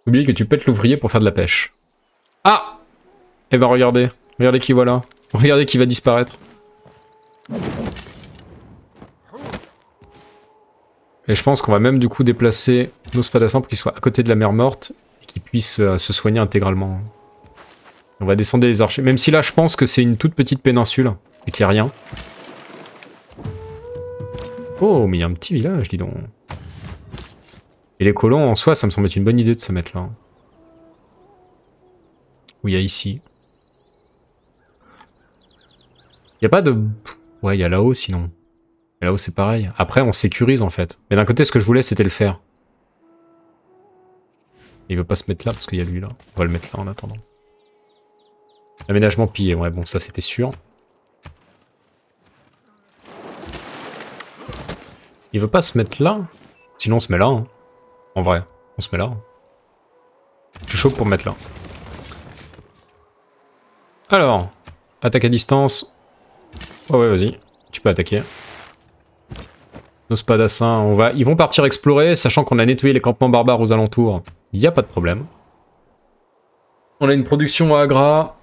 Oubliez que tu pètes l'ouvrier pour faire de la pêche. Ah Eh ben regardez. Regardez qui voilà. Regardez qui va disparaître. Et je pense qu'on va même du coup déplacer nos spadassins pour qu'ils soient à côté de la mer morte et qu'ils puissent euh, se soigner intégralement. On va descendre les archers. Même si là, je pense que c'est une toute petite péninsule et qu'il n'y a rien. Oh, mais il y a un petit village, dis donc. Et les colons, en soi, ça me semble être une bonne idée de se mettre là. Ou il y a ici. Il a pas de... Ouais, il y a là-haut sinon. là-haut c'est pareil. Après on sécurise en fait. Mais d'un côté ce que je voulais c'était le faire. Il veut pas se mettre là parce qu'il y a lui là. On va le mettre là en attendant. Aménagement pillé, ouais bon ça c'était sûr. Il veut pas se mettre là Sinon on se met là. Hein. En vrai, on se met là. Je suis chaud pour me mettre là. Alors, attaque à distance. Oh ouais, vas-y, tu peux attaquer. Nos spadassins, on va... ils vont partir explorer, sachant qu'on a nettoyé les campements barbares aux alentours. Il n'y a pas de problème. On a une production à Agra.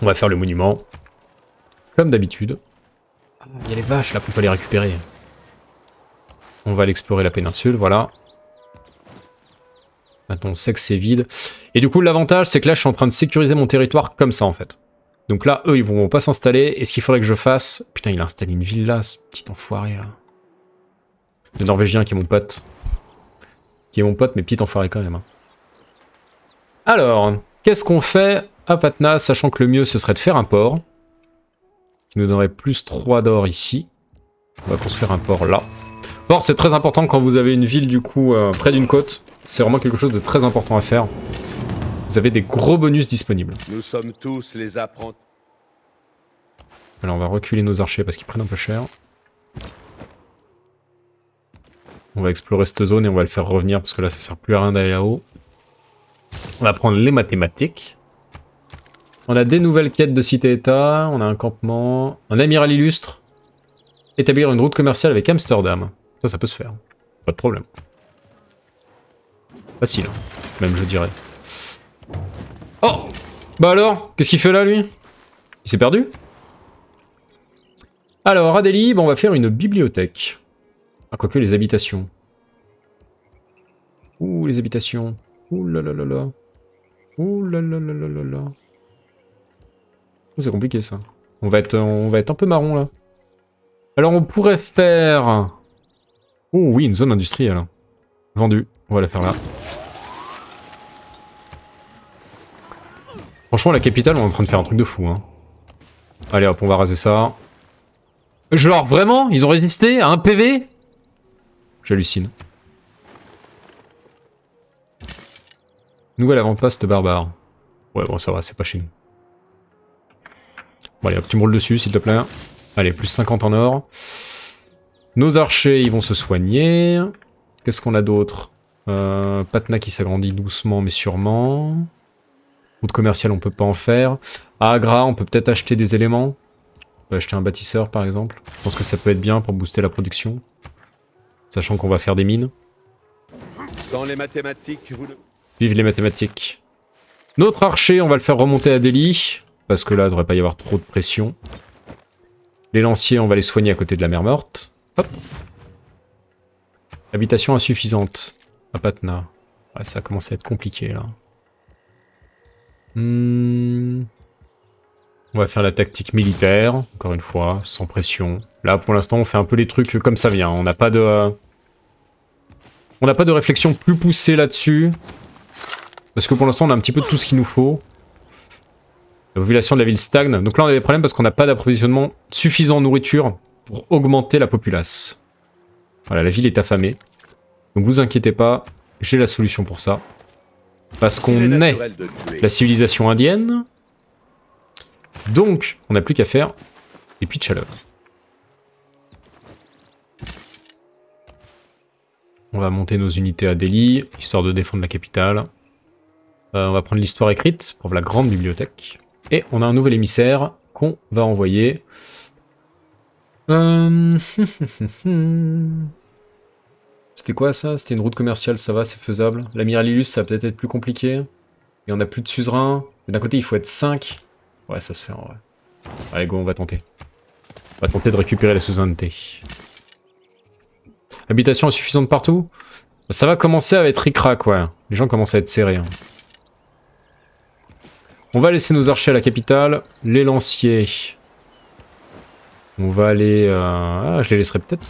On va faire le monument. Comme d'habitude. Il y a les vaches là qu'on les récupérer. On va aller explorer la péninsule, voilà. Maintenant on sait que c'est vide. Et du coup, l'avantage, c'est que là, je suis en train de sécuriser mon territoire comme ça, en fait. Donc là, eux, ils vont pas s'installer. Et ce qu'il faudrait que je fasse... Putain, il a installé une ville là, ce petit enfoiré, là. Le Norvégien qui est mon pote. Qui est mon pote, mais petit enfoiré quand même. Hein. Alors, qu'est-ce qu'on fait à Patna, sachant que le mieux, ce serait de faire un port. Qui nous donnerait plus 3 d'or ici. On va construire un port là. Port, c'est très important quand vous avez une ville, du coup, euh, près d'une côte. C'est vraiment quelque chose de très important à faire. Vous avez des gros bonus disponibles. Nous sommes tous les apprentis. Alors on va reculer nos archers parce qu'ils prennent un peu cher. On va explorer cette zone et on va le faire revenir parce que là ça sert plus à rien d'aller là-haut. On va prendre les mathématiques. On a des nouvelles quêtes de cité-état, on a un campement, un amiral illustre, établir une route commerciale avec Amsterdam. Ça, ça peut se faire. Pas de problème. Facile, hein, même je dirais. Oh Bah alors Qu'est-ce qu'il fait là, lui Il s'est perdu Alors, Adélie, bah, on va faire une bibliothèque. Ah, quoique les habitations. Ouh, les habitations. Ouh là là là là. Ouh là là là là là oh, C'est compliqué, ça. On va, être, on va être un peu marron, là. Alors, on pourrait faire... Oh oui, une zone industrielle. Vendue. On va la faire là. Franchement, la capitale, on est en train de faire un truc de fou. Hein. Allez hop, on va raser ça. Genre, vraiment Ils ont résisté à un PV J'hallucine. Nouvelle avant paste barbare. Ouais, bon, ça va, c'est pas chez nous. Bon, allez, hop, tu me dessus, s'il te plaît. Allez, plus 50 en or. Nos archers, ils vont se soigner. Qu'est-ce qu'on a d'autre euh, Patna qui s'agrandit doucement, mais sûrement commercial on peut pas en faire. À Agra, on peut peut-être acheter des éléments. On peut acheter un bâtisseur, par exemple. Je pense que ça peut être bien pour booster la production. Sachant qu'on va faire des mines. Sans les mathématiques, Vive les mathématiques. Notre archer, on va le faire remonter à Delhi. Parce que là, il devrait pas y avoir trop de pression. Les lanciers, on va les soigner à côté de la mer morte. Habitation insuffisante à Patna. ça commence à être compliqué, là. Hmm. On va faire la tactique militaire, encore une fois, sans pression. Là, pour l'instant, on fait un peu les trucs comme ça vient. On n'a pas de... On n'a pas de réflexion plus poussée là-dessus. Parce que pour l'instant, on a un petit peu de tout ce qu'il nous faut. La population de la ville stagne. Donc là, on a des problèmes parce qu'on n'a pas d'approvisionnement suffisant en nourriture pour augmenter la populace. Voilà, la ville est affamée. Donc vous inquiétez pas, j'ai la solution pour ça. Parce qu'on est la civilisation indienne. Donc, on n'a plus qu'à faire des puits de chaleur. On va monter nos unités à Delhi, histoire de défendre la capitale. Euh, on va prendre l'histoire écrite pour la grande bibliothèque. Et on a un nouvel émissaire qu'on va envoyer. Euh... Hum, hum, hum. C'était quoi ça C'était une route commerciale, ça va, c'est faisable. L'amiralilus, ça va peut-être être plus compliqué. Il on a plus de suzerain. Mais d'un côté, il faut être 5. Ouais, ça se fait en vrai. Allez, go, on va tenter. On va tenter de récupérer la suzeraineté. Habitation insuffisante partout Ça va commencer à être ricrac, ouais. Les gens commencent à être serrés. Hein. On va laisser nos archers à la capitale. Les lanciers. On va aller... Euh, ah, je les laisserai peut-être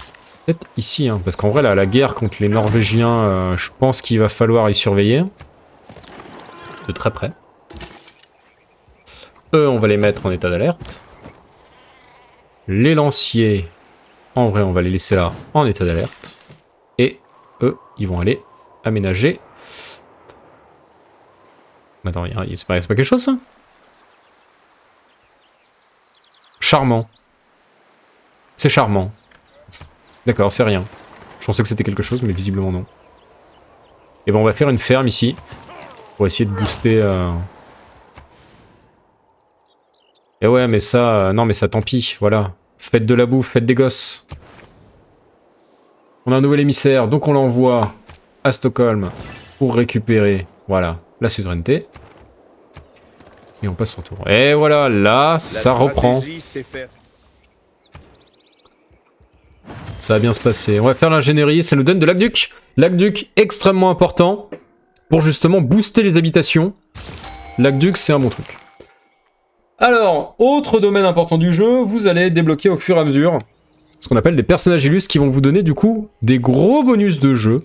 Peut-être ici, hein, parce qu'en vrai, là, la guerre contre les Norvégiens, euh, je pense qu'il va falloir y surveiller. De très près. Eux, on va les mettre en état d'alerte. Les lanciers, en vrai, on va les laisser là, en état d'alerte. Et eux, ils vont aller aménager. Attends, il se passe pas quelque chose, ça Charmant. C'est charmant. D'accord, c'est rien. Je pensais que c'était quelque chose, mais visiblement non. Et eh ben on va faire une ferme ici. Pour essayer de booster... Et euh. eh ouais, mais ça... Euh, non, mais ça, tant pis, voilà. Faites de la bouffe, faites des gosses. On a un nouvel émissaire, donc on l'envoie à Stockholm pour récupérer, voilà, la souveraineté. Et on passe son tour. Et voilà, là, ça reprend. Ça va bien se passer. On va faire l'ingénierie. Ça nous donne de l'aqueduc. L'aqueduc extrêmement important pour justement booster les habitations. L'aqueduc, c'est un bon truc. Alors, autre domaine important du jeu, vous allez débloquer au fur et à mesure ce qu'on appelle des personnages illustres qui vont vous donner du coup des gros bonus de jeu.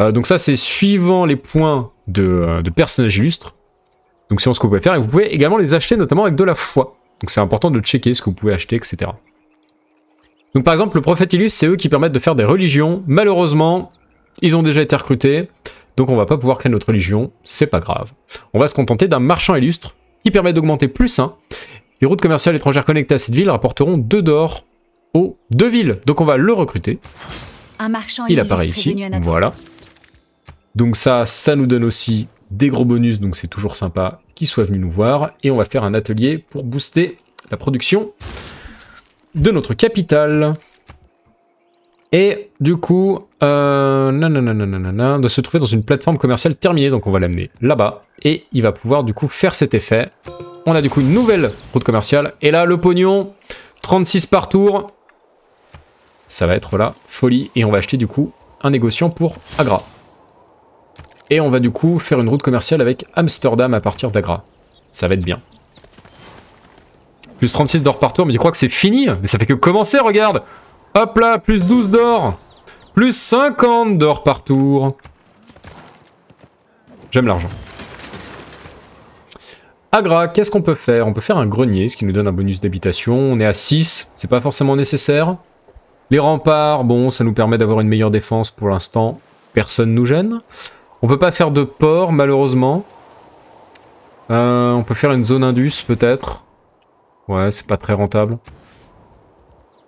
Euh, donc ça, c'est suivant les points de, euh, personnages illustres. Donc c'est ce que vous pouvez faire. Et vous pouvez également les acheter notamment avec de la foi. Donc c'est important de checker ce que vous pouvez acheter, etc. Donc par exemple, le prophète illustre, c'est eux qui permettent de faire des religions. Malheureusement, ils ont déjà été recrutés, donc on va pas pouvoir créer notre religion, c'est pas grave. On va se contenter d'un marchand illustre qui permet d'augmenter plus 1. Les routes commerciales étrangères connectées à cette ville rapporteront 2 d'or aux deux villes. Donc on va le recruter. Un marchand Il apparaît ici, voilà. Donc ça, ça nous donne aussi des gros bonus, donc c'est toujours sympa qu'ils soit venus nous voir. Et on va faire un atelier pour booster la production de notre capitale. Et du coup, euh, de se trouver dans une plateforme commerciale terminée. Donc on va l'amener là-bas. Et il va pouvoir du coup faire cet effet. On a du coup une nouvelle route commerciale. Et là, le pognon, 36 par tour. Ça va être la folie. Et on va acheter du coup un négociant pour Agra. Et on va du coup faire une route commerciale avec Amsterdam à partir d'Agra. Ça va être bien. Plus 36 d'or par tour, mais je crois que c'est fini Mais ça fait que commencer, regarde Hop là, plus 12 d'or Plus 50 d'or par tour J'aime l'argent. Agra, qu'est-ce qu'on peut faire On peut faire un grenier, ce qui nous donne un bonus d'habitation. On est à 6, c'est pas forcément nécessaire. Les remparts, bon, ça nous permet d'avoir une meilleure défense pour l'instant. Personne nous gêne. On peut pas faire de port, malheureusement. Euh, on peut faire une zone indus, peut-être. Ouais, c'est pas très rentable.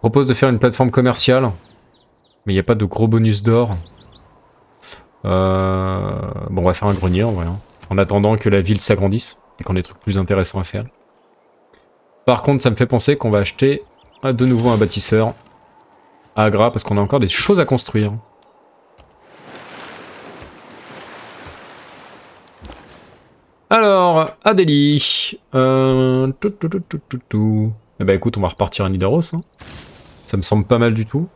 propose de faire une plateforme commerciale. Mais il n'y a pas de gros bonus d'or. Euh, bon, on va faire un grenier en vrai. Hein. En attendant que la ville s'agrandisse et qu'on ait des trucs plus intéressants à faire. Par contre, ça me fait penser qu'on va acheter euh, de nouveau un bâtisseur à Agra parce qu'on a encore des choses à construire. Alors, Adélie. Euh... Tout, eh ben écoute, on va repartir à Nidaros. Hein. Ça me semble pas mal du tout.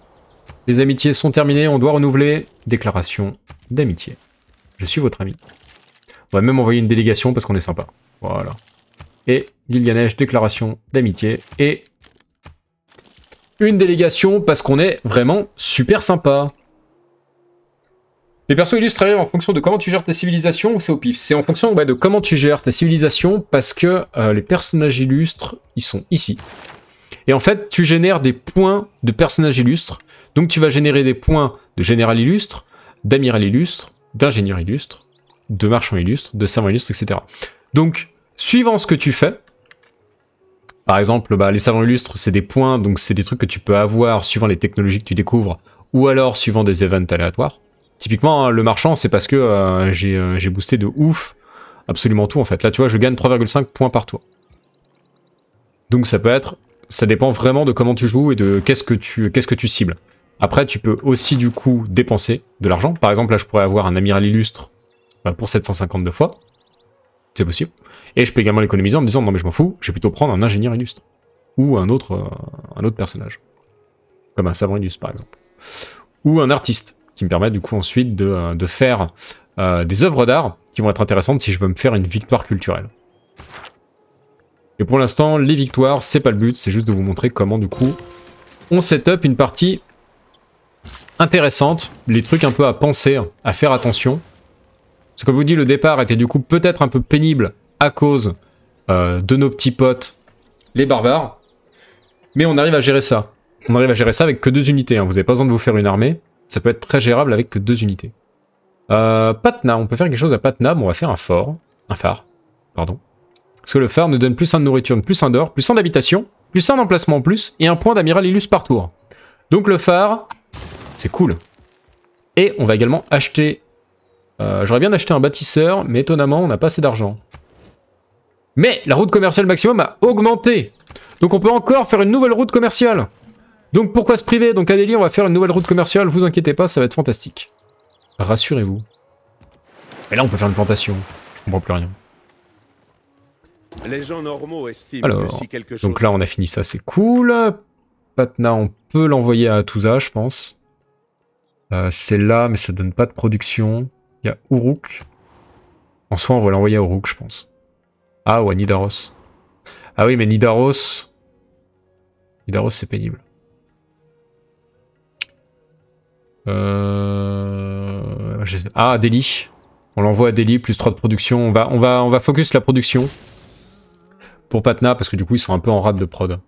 Les amitiés sont terminées, on doit renouveler. Déclaration d'amitié. Je suis votre ami. On va même envoyer une délégation parce qu'on est sympa. Voilà. Et Gilganesh, déclaration d'amitié. Et une délégation parce qu'on est vraiment super sympa. Les persos illustres, en fonction de comment tu gères ta civilisation ou c'est au pif C'est en fonction de comment tu gères ta civilisation parce que euh, les personnages illustres, ils sont ici. Et en fait, tu génères des points de personnages illustres. Donc tu vas générer des points de général illustre, d'amiral illustre, d'ingénieur illustre, de marchand illustre, de savant illustre, etc. Donc, suivant ce que tu fais, par exemple, bah, les savants illustres, c'est des points, donc c'est des trucs que tu peux avoir suivant les technologies que tu découvres, ou alors suivant des events aléatoires. Typiquement, hein, le marchand, c'est parce que euh, euh, j'ai boosté de ouf absolument tout en fait. Là, tu vois, je gagne 3,5 points par tour. Donc ça peut être, ça dépend vraiment de comment tu joues et de qu'est-ce que tu, que tu cibles. Après, tu peux aussi du coup dépenser de l'argent. Par exemple, là, je pourrais avoir un amiral illustre bah, pour 752 fois. C'est possible. Et je peux également l'économiser en me disant non mais je m'en fous, je vais plutôt prendre un ingénieur illustre ou un autre, euh, un autre personnage, comme un savant illustre par exemple, ou un artiste qui me permet du coup ensuite de, euh, faire euh, des œuvres d'art qui vont être intéressantes si je veux me faire une victoire culturelle. Et pour l'instant, les victoires, c'est pas le but, c'est juste de vous montrer comment du coup on set up une partie intéressante, les trucs un peu à penser, à faire attention. Ce que vous dis le départ était du coup peut-être un peu pénible à cause euh, de nos petits potes, les barbares. Mais on arrive à gérer ça. On arrive à gérer ça avec que deux unités. Hein. Vous n'avez pas besoin de vous faire une armée. Ça peut être très gérable avec que deux unités. Euh, Patna, on peut faire quelque chose à Patna, mais on va faire un fort. Un phare, pardon. Parce que le phare nous donne plus un de nourriture, plus un d'or, plus un d'habitation, plus un d'emplacement en plus, et un point d'amiral illus par tour. Donc le phare, c'est cool. Et on va également acheter... Euh, j'aurais bien acheté un bâtisseur, mais étonnamment, on n'a pas assez d'argent. Mais la route commerciale maximum a augmenté Donc on peut encore faire une nouvelle route commerciale donc pourquoi se priver Donc Adélie, on va faire une nouvelle route commerciale, vous inquiétez pas, ça va être fantastique. Rassurez-vous. Et là, on peut faire une plantation. On comprends plus rien. Les gens normaux estiment Alors, quelque chose... donc là, on a fini ça, c'est cool. Patna, on peut l'envoyer à Atouza, je pense. Euh, c'est là, mais ça donne pas de production. Il y a Uruk. En soi, on va l'envoyer à Uruk, je pense. Ah, ou Nidaros. Ah oui, mais Nidaros... Nidaros, c'est pénible. Euh... Ah, Delhi. On l'envoie à Delhi, plus 3 de production. On va, on va, on va focus la production pour Patna, parce que du coup, ils sont un peu en rade de prod.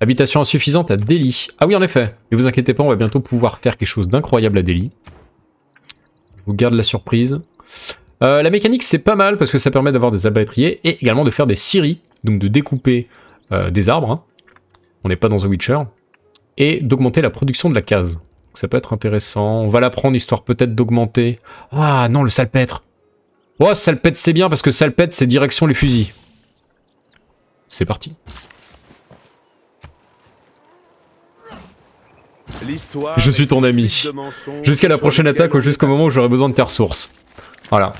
Habitation insuffisante à Delhi. Ah oui, en effet. Ne vous inquiétez pas, on va bientôt pouvoir faire quelque chose d'incroyable à Delhi. Je vous garde la surprise. Euh, la mécanique, c'est pas mal, parce que ça permet d'avoir des abattriers et également de faire des scieries, donc de découper euh, des arbres. Hein. On n'est pas dans The Witcher. Et d'augmenter la production de la case ça peut être intéressant. On va la l'apprendre histoire peut-être d'augmenter. Ah non, le salpêtre. Oh, salpêtre c'est bien parce que salpêtre c'est direction les fusils. C'est parti. Je suis ton ami. Jusqu'à la prochaine attaque ou jusqu'au moment où j'aurai besoin de tes ressources. Voilà.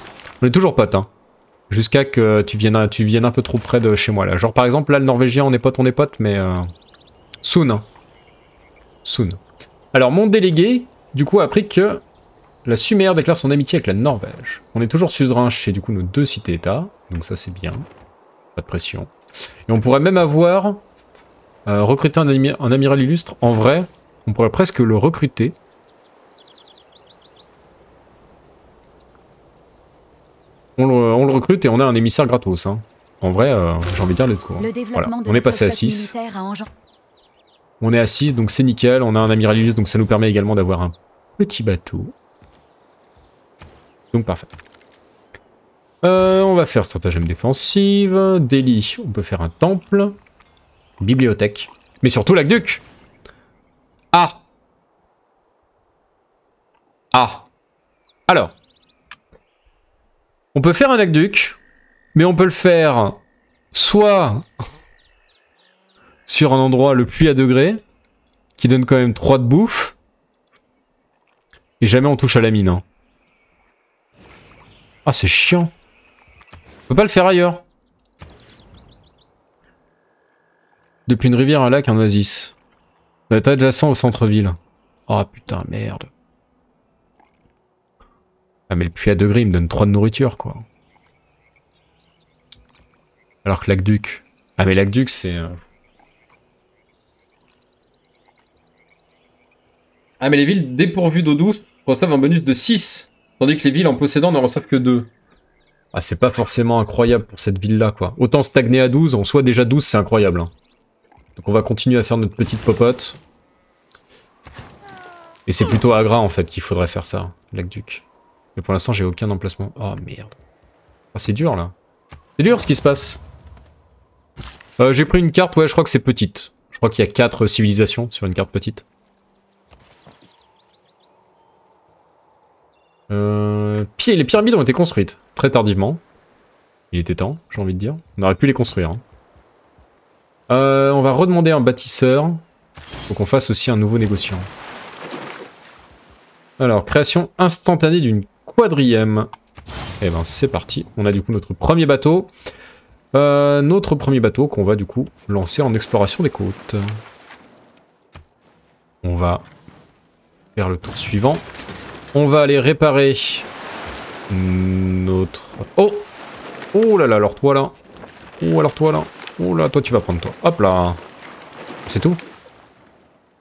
On est toujours potes, hein. Jusqu'à que tu viennes, tu viennes un peu trop près de chez moi, là. Genre, par exemple, là, le Norvégien, on est potes, on est potes, mais... Euh... Soon. Hein. Soon. Alors, mon délégué, du coup, a appris que la Sumer déclare son amitié avec la Norvège. On est toujours suzerain chez, du coup, nos deux cités-États. Donc ça, c'est bien. Pas de pression. Et on pourrait même avoir euh, recruté un, amiral illustre. En vrai, on pourrait presque le recruter. On le, recrute et on a un émissaire gratos. Hein. En vrai, euh, j'ai envie de dire, let's go. Hein. On est passé à 6. On est à donc c'est nickel. On a un religieux, donc ça nous permet également d'avoir un petit bateau. Donc parfait. Euh, on va faire stratagème défensive. Délit, on peut faire un temple. Bibliothèque. Mais surtout l'aqueduc Ah Ah Alors. On peut faire un aqueduc, mais on peut le faire soit sur un endroit, le puits à degrés, qui donne quand même 3 de bouffe. Et jamais on touche à la mine. Hein. Ah, c'est chiant. On peut pas le faire ailleurs. Depuis une rivière, un lac, un oasis. On est adjacent au centre-ville. oh, putain, merde. Ah mais le puits à degrés, il me donne 3 de nourriture, quoi. Alors que l'aqueduc... Ah mais l'aqueduc, c'est... Euh, Ah, mais les villes dépourvues d'eau douce reçoivent un bonus de 6, tandis que les villes en possédant ne reçoivent que 2. Ah, c'est pas forcément incroyable pour cette ville-là, quoi. Autant stagner à 12, On soit déjà 12, c'est incroyable. Hein. Donc on va continuer à faire notre petite popote. Et c'est plutôt à en fait, qu'il faudrait faire ça, lac Mais pour l'instant, j'ai aucun emplacement. Oh, merde. Ah c'est dur, là. C'est dur, ce qui se passe. Euh, j'ai pris une carte, ouais, je crois que c'est petite. Je crois qu'il y a 4 civilisations sur une carte petite. Euh, les pyramides ont été construites très tardivement. Il était temps, j'ai envie de dire. On aurait pu les construire. Hein. Euh, on va redemander un bâtisseur. Faut qu'on fasse aussi un nouveau négociant. Alors, création instantanée d'une quadrième. Et eh ben, c'est parti. On a du coup notre premier bateau. Euh, notre premier bateau qu'on va du coup lancer en exploration des côtes. On va faire le tour suivant. On va aller réparer notre... Oh Oh là là, alors toi là. Oh alors toi là. Oh là, toi tu vas prendre toi. Hop là. C'est tout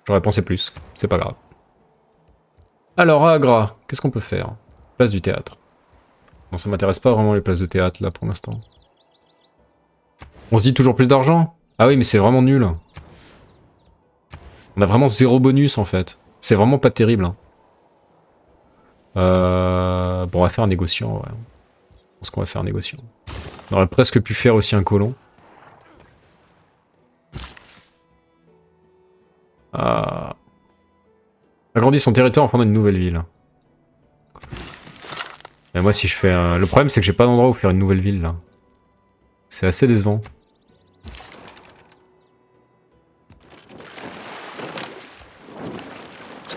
J'aurais pensé plus. C'est pas grave. Alors Agra, qu'est-ce qu'on peut faire Place du théâtre. Non, ça m'intéresse pas vraiment les places de théâtre là pour l'instant. On se dit toujours plus d'argent Ah oui, mais c'est vraiment nul. On a vraiment zéro bonus en fait. C'est vraiment pas terrible. Hein. Euh, bon, on va faire un négociant, ouais. Je pense qu'on va faire un négociant. On aurait presque pu faire aussi un colon. Euh... son territoire en prenant une nouvelle ville. Et moi, si je fais... Le problème, c'est que j'ai pas d'endroit où faire une nouvelle ville, là. C'est assez décevant.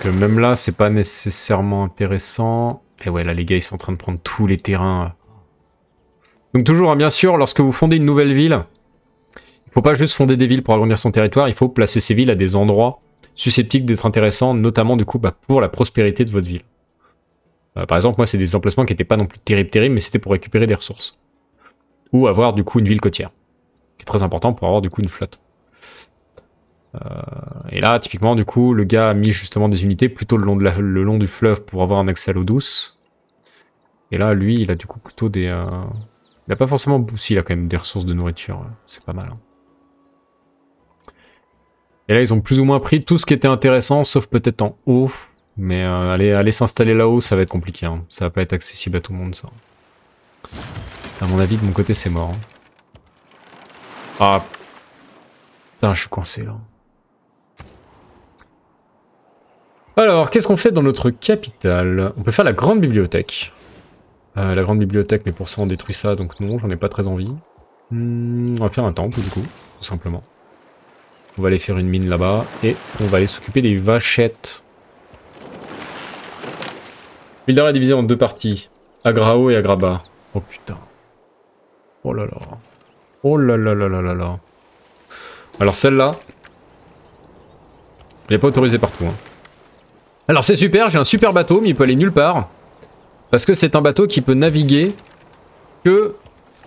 même là, c'est pas nécessairement intéressant. Et ouais, là, les gars, ils sont en train de prendre tous les terrains. Donc toujours, hein, bien sûr, lorsque vous fondez une nouvelle ville, il faut pas juste fonder des villes pour agrandir son territoire, il faut placer ces villes à des endroits susceptibles d'être intéressants, notamment du coup bah, pour la prospérité de votre ville. Euh, par exemple, moi, c'est des emplacements qui n'étaient pas non plus terribles, terribles, mais c'était pour récupérer des ressources. Ou avoir du coup une ville côtière, qui est très important pour avoir du coup une flotte. Euh, et là, typiquement, du coup, le gars a mis justement des unités plutôt le long, du fleuve pour avoir un accès à l'eau douce. Et là, lui, il a du coup plutôt des... Euh, il a pas forcément... Si, il a quand même des ressources de nourriture. Euh, c'est pas mal. Hein. Et là, ils ont plus ou moins pris tout ce qui était intéressant, sauf peut-être en haut. Mais aller, s'installer là-haut, ça va être compliqué. Hein. Ça va pas être accessible à tout le monde, ça. À mon avis, de mon côté, c'est mort. Hein. Ah. Putain, je suis coincé, là. Alors, qu'est-ce qu'on fait dans notre capitale On peut faire la grande bibliothèque. Euh, la grande bibliothèque, mais pour ça on détruit ça, donc non, j'en ai pas très envie. Hmm, on va faire un temple du coup, tout simplement. On va aller faire une mine là-bas, et on va aller s'occuper des vachettes. d'Arrêt est divisé en deux parties, Agrao et Agraba. Oh putain. Oh là là. Oh là là là là là là. Alors celle-là, elle n'est pas autorisée partout. Hein. Alors c'est super, j'ai un super bateau, mais il peut aller nulle part. Parce que c'est un bateau qui peut naviguer que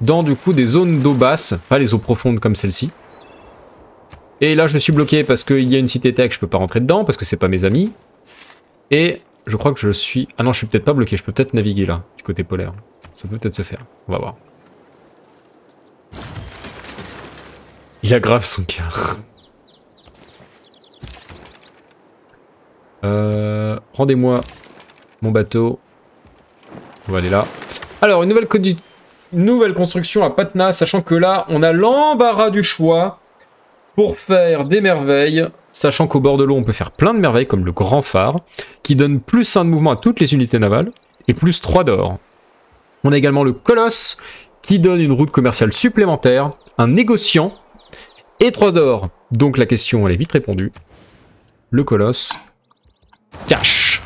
dans du coup des zones d'eau basse, pas les eaux profondes comme celle-ci. Et là je suis bloqué parce qu'il y a une cité tech, je peux pas rentrer dedans parce que c'est pas mes amis. Et je crois que je suis... Ah non, je suis peut-être pas bloqué, je peux peut-être naviguer là, du côté polaire. Ça peut peut-être se faire, on va voir. Il aggrave son cœur. Euh, rendez-moi mon bateau. On va aller là. Alors, une nouvelle, nouvelle construction à Patna, sachant que là, on a l'embarras du choix pour faire des merveilles, sachant qu'au bord de l'eau, on peut faire plein de merveilles, comme le grand phare, qui donne plus 1 de mouvement à toutes les unités navales, et plus 3 d'or. On a également le colosse, qui donne une route commerciale supplémentaire, un négociant, et 3 d'or. Donc la question, elle est vite répondue. Le colosse, Cash.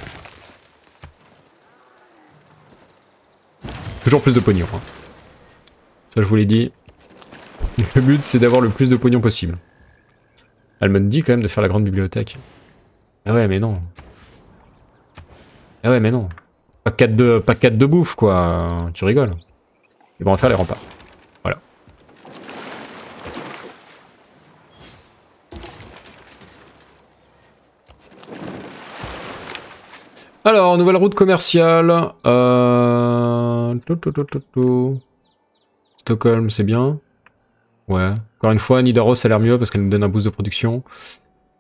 Toujours plus de pognon. Hein. Ça, je vous l'ai dit. Le but, c'est d'avoir le plus de pognon possible. Elle me dit quand même de faire la grande bibliothèque. Ah ouais, mais non. Ah ouais, mais non. 4 de, pas 4 de bouffe, quoi. Tu rigoles. Et bon, on va faire les remparts. Alors, nouvelle route commerciale. Euh, Stockholm, c'est bien. Ouais. Encore une fois, Nidaros, ça a l'air mieux parce qu'elle nous donne un boost de production.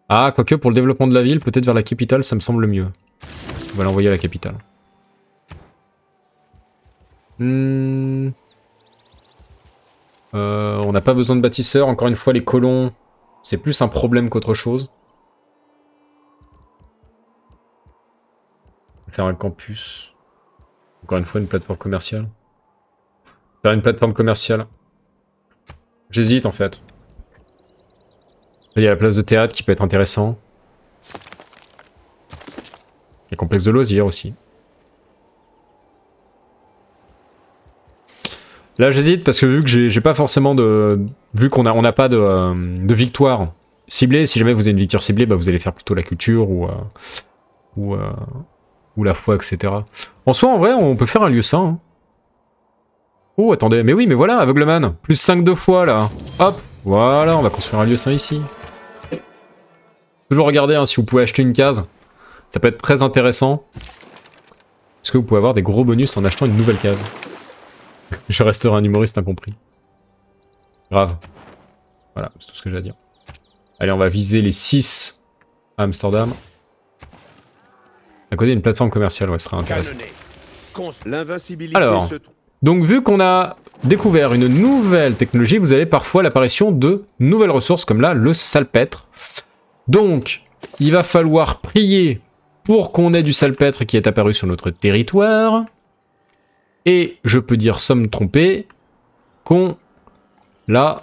Ah, quoique pour le développement de la ville, peut-être vers la capitale, ça me semble mieux. On va l'envoyer à la capitale. Hmm. Euh, on n'a pas besoin de bâtisseurs. Encore une fois, les colons, c'est plus un problème qu'autre chose. Faire un campus. Encore une fois, une plateforme commerciale. Faire une plateforme commerciale. J'hésite en fait. Il y a la place de théâtre qui peut être intéressant. Les complexe de loisirs aussi. Là j'hésite parce que vu que j'ai pas forcément de... Vu qu'on a on a pas euh, de, victoire ciblée, si jamais vous avez une victoire ciblée, bah, vous allez faire plutôt la culture ou... Euh, ou euh, ou la foi, etc. En soi, en vrai, on peut faire un lieu saint. Hein. Oh, attendez, mais oui, mais voilà, aveugleman. Plus 5 deux fois, là. Hop, voilà, on va construire un lieu saint ici. Toujours regarder hein, si vous pouvez acheter une case. Ça peut être très intéressant. Parce que vous pouvez avoir des gros bonus en achetant une nouvelle case. Je resterai un humoriste incompris. Grave. Voilà, c'est tout ce que j'ai à dire. Allez, on va viser les 6 à Amsterdam. À côté d'une plateforme commerciale, ouais, ce sera intéressant. Alors, donc vu qu'on a découvert une nouvelle technologie, vous avez parfois l'apparition de nouvelles ressources, comme là, le salpêtre. Donc, il va falloir prier pour qu'on ait du salpêtre qui est apparu sur notre territoire. Et je peux dire, somme trompée, qu'on l'a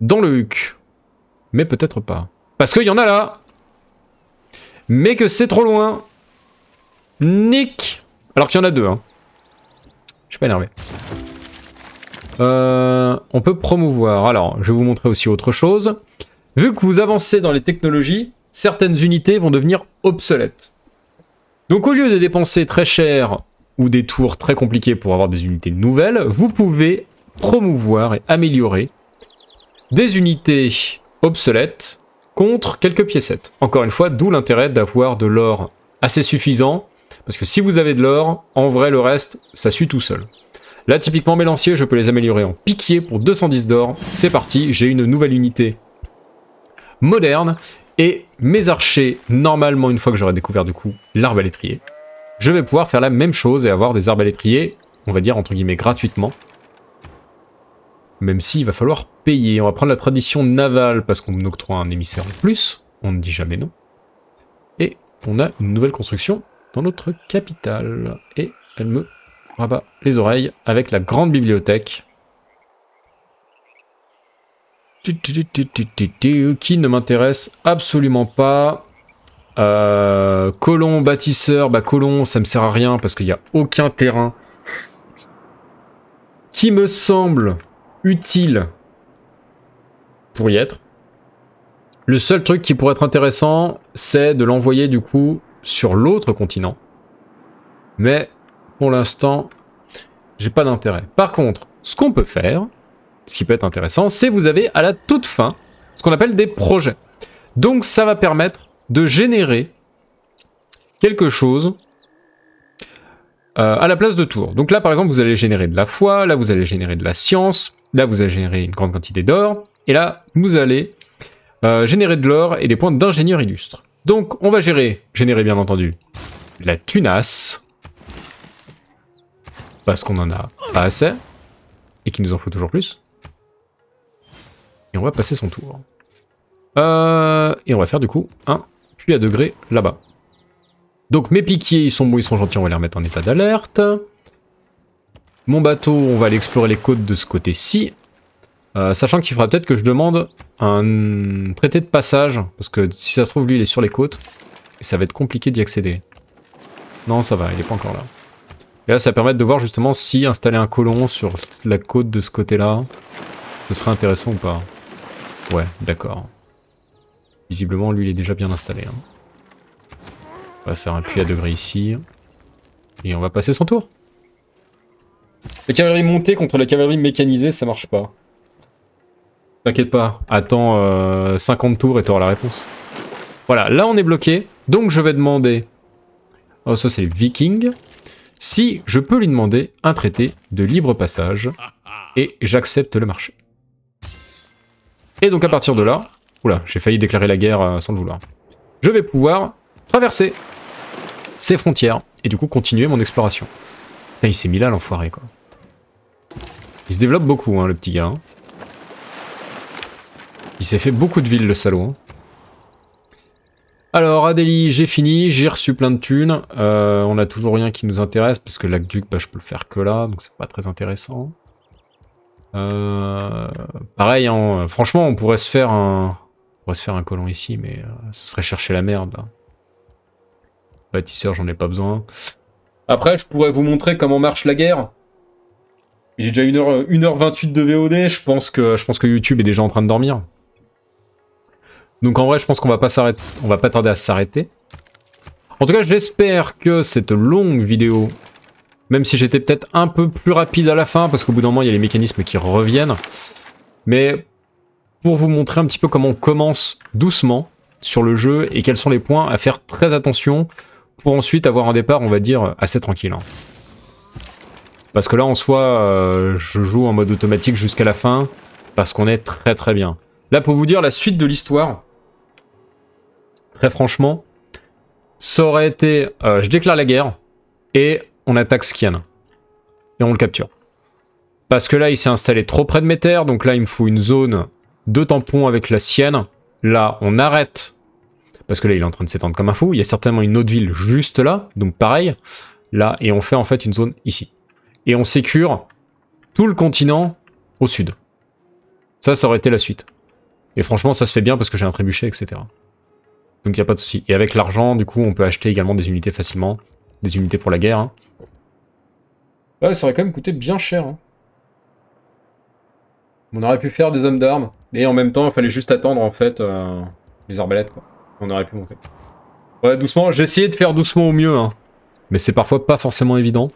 dans le huc. Mais peut-être pas. Parce qu'il y en a là mais que c'est trop loin. Nick Alors qu'il y en a deux, hein. Je suis pas énervé. Euh, on peut promouvoir. Alors, je vais vous montrer aussi autre chose. Vu que vous avancez dans les technologies, certaines unités vont devenir obsolètes. Donc au lieu de dépenser très cher ou des tours très compliqués pour avoir des unités nouvelles, vous pouvez promouvoir et améliorer des unités obsolètes contre quelques piécettes. Encore une fois, d'où l'intérêt d'avoir de l'or assez suffisant, parce que si vous avez de l'or, en vrai le reste, ça suit tout seul. Là, typiquement mes lanciers, je peux les améliorer en piquier pour 210 d'or. C'est parti, j'ai une nouvelle unité moderne. Et mes archers, normalement, une fois que j'aurai découvert du coup l'arbalétrier, je vais pouvoir faire la même chose et avoir des arbalétriers, on va dire entre guillemets gratuitement, même s'il va falloir payer. On va prendre la tradition navale parce qu'on octroie un émissaire en plus. On ne dit jamais non. Et on a une nouvelle construction dans notre capitale. Et elle me rabat les oreilles avec la grande bibliothèque. Qui ne m'intéresse absolument pas. Euh, colon, bâtisseur, bah colon, ça me sert à rien parce qu'il n'y a aucun terrain qui me semble utile pour y être. Le seul truc qui pourrait être intéressant, c'est de l'envoyer du coup sur l'autre continent. Mais pour l'instant, j'ai pas d'intérêt. Par contre, ce qu'on peut faire, ce qui peut être intéressant, c'est vous avez à la toute fin ce qu'on appelle des projets. Donc ça va permettre de générer quelque chose euh, à la place de tour Donc là, par exemple, vous allez générer de la foi, là, vous allez générer de la science, Là, vous allez générer une grande quantité d'or. Et là, vous allez euh, générer de l'or et des points d'ingénieur illustre. Donc, on va gérer, générer bien entendu, la tunasse. Parce qu'on en a pas assez. Et qu'il nous en faut toujours plus. Et on va passer son tour. Euh, et on va faire du coup un puits à degré là-bas. Donc mes piquiers, ils sont bons, ils sont gentils, on va les remettre en état d'alerte. Mon bateau, on va aller explorer les côtes de ce côté-ci. Euh, sachant qu'il faudra peut-être que je demande un traité de passage, parce que si ça se trouve, lui, il est sur les côtes, et ça va être compliqué d'y accéder. Non, ça va, il est pas encore là. Et là, ça permet de voir justement si installer un colon sur la côte de ce côté-là, ce serait intéressant ou pas. Ouais, d'accord. Visiblement, lui, il est déjà bien installé. Hein. On va faire un puits à degrés ici. Et on va passer son tour. La cavalerie montée contre la cavalerie mécanisée, ça marche pas. T'inquiète pas, attends 50 euh, tours et t'auras la réponse. Voilà, là on est bloqué, donc je vais demander... Oh ça c'est viking. Si je peux lui demander un traité de libre passage, et j'accepte le marché. Et donc à partir de là... Oula, j'ai failli déclarer la guerre euh, sans le vouloir. Je vais pouvoir traverser ces frontières, et du coup continuer mon exploration il s'est mis là, l'enfoiré, quoi. Il se développe beaucoup, hein, le petit gars. Hein. Il s'est fait beaucoup de villes, le salaud. Hein. Alors, Adélie, j'ai fini, j'ai reçu plein de thunes. Euh, on a toujours rien qui nous intéresse, parce que l'aqueduc, bah, je peux le faire que là, donc c'est pas très intéressant. Euh, pareil, hein, euh, franchement, on pourrait se faire un, on pourrait se faire un colon ici, mais ce serait chercher la merde. Là. Bâtisseur, j'en ai pas besoin. Après, je pourrais vous montrer comment marche la guerre. J'ai déjà 1 h 28 de VOD, je pense, que, je pense que YouTube est déjà en train de dormir. Donc en vrai, je pense qu'on va pas s'arrêter, on va pas tarder à s'arrêter. En tout cas, j'espère que cette longue vidéo, même si j'étais peut-être un peu plus rapide à la fin, parce qu'au bout d'un moment, il y a les mécanismes qui reviennent, mais pour vous montrer un petit peu comment on commence doucement sur le jeu et quels sont les points à faire très attention pour ensuite avoir un départ, on va dire, assez tranquille. Hein. Parce que là, en soi, euh, je joue en mode automatique jusqu'à la fin, parce qu'on est très très bien. Là, pour vous dire la suite de l'histoire, très franchement, ça aurait été, euh, je déclare la guerre, et on attaque Skian. Et on le capture. Parce que là, il s'est installé trop près de mes terres, donc là, il me faut une zone de tampon avec la sienne. Là, on arrête parce que là il est en train de s'étendre comme un fou. Il y a certainement une autre ville juste là, donc pareil, là, et on fait en fait une zone ici. Et on sécure tout le continent au sud. Ça, ça aurait été la suite. Et franchement, ça se fait bien parce que j'ai un trébuchet, etc. Donc il n'y a pas de souci. Et avec l'argent, du coup, on peut acheter également des unités facilement. Des unités pour la guerre. Hein. Ouais, ça aurait quand même coûté bien cher. Hein. On aurait pu faire des hommes d'armes. Et en même temps, il fallait juste attendre, en fait, euh, les arbalètes, quoi on aurait pu monter. Ouais, doucement. J'ai essayé de faire doucement au mieux, hein. mais c'est parfois pas forcément évident.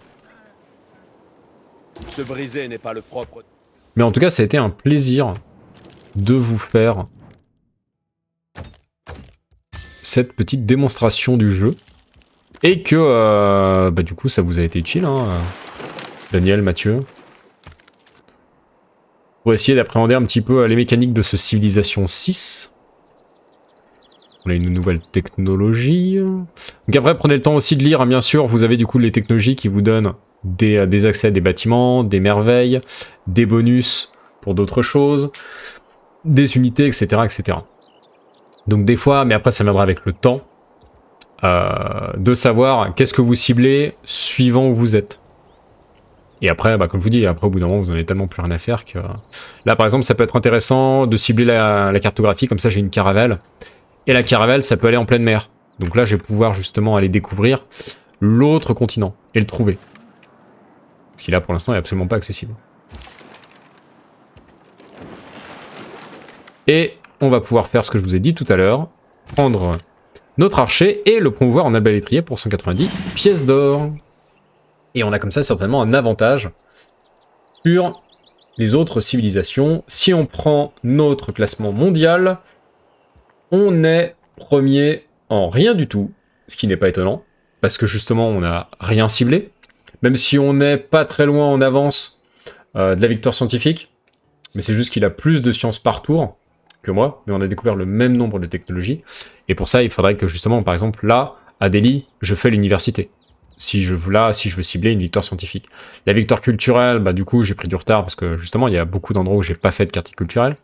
Se briser n'est pas le propre. Mais en tout cas, ça a été un plaisir de vous faire cette petite démonstration du jeu. Et que, euh, bah, du coup, ça vous a été utile, hein, euh, Daniel, Mathieu. Pour essayer d'appréhender un petit peu euh, les mécaniques de ce Civilisation 6 on a une nouvelle technologie. Donc après, prenez le temps aussi de lire, hein, bien sûr. Vous avez du coup les technologies qui vous donnent euh, des, accès à des bâtiments, des merveilles, des bonus pour d'autres choses, des unités, etc., etc. Donc des fois, mais après ça viendra avec le temps, euh, de savoir qu'est-ce que vous ciblez suivant où vous êtes. Et après, bah, comme je vous dis, après au bout d'un moment, vous en avez tellement plus rien à faire que... Là, par exemple, ça peut être intéressant de cibler la, la cartographie, comme ça j'ai une caravelle. Et la caravelle, ça peut aller en pleine mer. Donc là, je vais pouvoir justement aller découvrir l'autre continent et le trouver. Ce qui là, pour l'instant, est absolument pas accessible. Et on va pouvoir faire ce que je vous ai dit tout à l'heure. Prendre notre archer et le promouvoir en abel pour 190 pièces d'or. Et on a comme ça certainement un avantage sur les autres civilisations. Si on prend notre classement mondial, on est premier en rien du tout, ce qui n'est pas étonnant, parce que justement, on n'a rien ciblé. Même si on n'est pas très loin en avance euh, de la victoire scientifique, mais c'est juste qu'il a plus de sciences par tour que moi, mais on a découvert le même nombre de technologies. Et pour ça, il faudrait que justement, par exemple, là, à Delhi, je fais l'université. Si je, là, si je veux cibler une victoire scientifique. La victoire culturelle, bah, du coup, j'ai pris du retard parce que justement, il y a beaucoup d'endroits où j'ai pas fait de quartier culturel.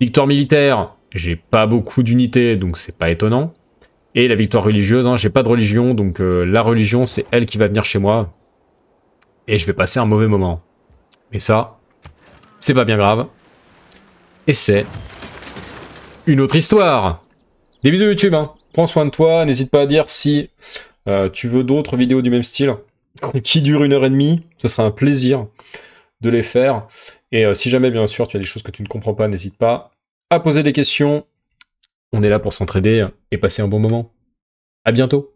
Victoire militaire, j'ai pas beaucoup d'unités, donc c'est pas étonnant. Et la victoire religieuse, hein, j'ai pas de religion, donc euh, la religion, c'est elle qui va venir chez moi. Et je vais passer un mauvais moment. Mais ça, c'est pas bien grave. Et c'est une autre histoire. Des bisous YouTube, hein. prends soin de toi, n'hésite pas à dire si euh, tu veux d'autres vidéos du même style qui durent une heure et demie, ce sera un plaisir de les faire. Et euh, si jamais, bien sûr, tu as des choses que tu ne comprends pas, n'hésite pas à poser des questions. On est là pour s'entraider et passer un bon moment. À bientôt!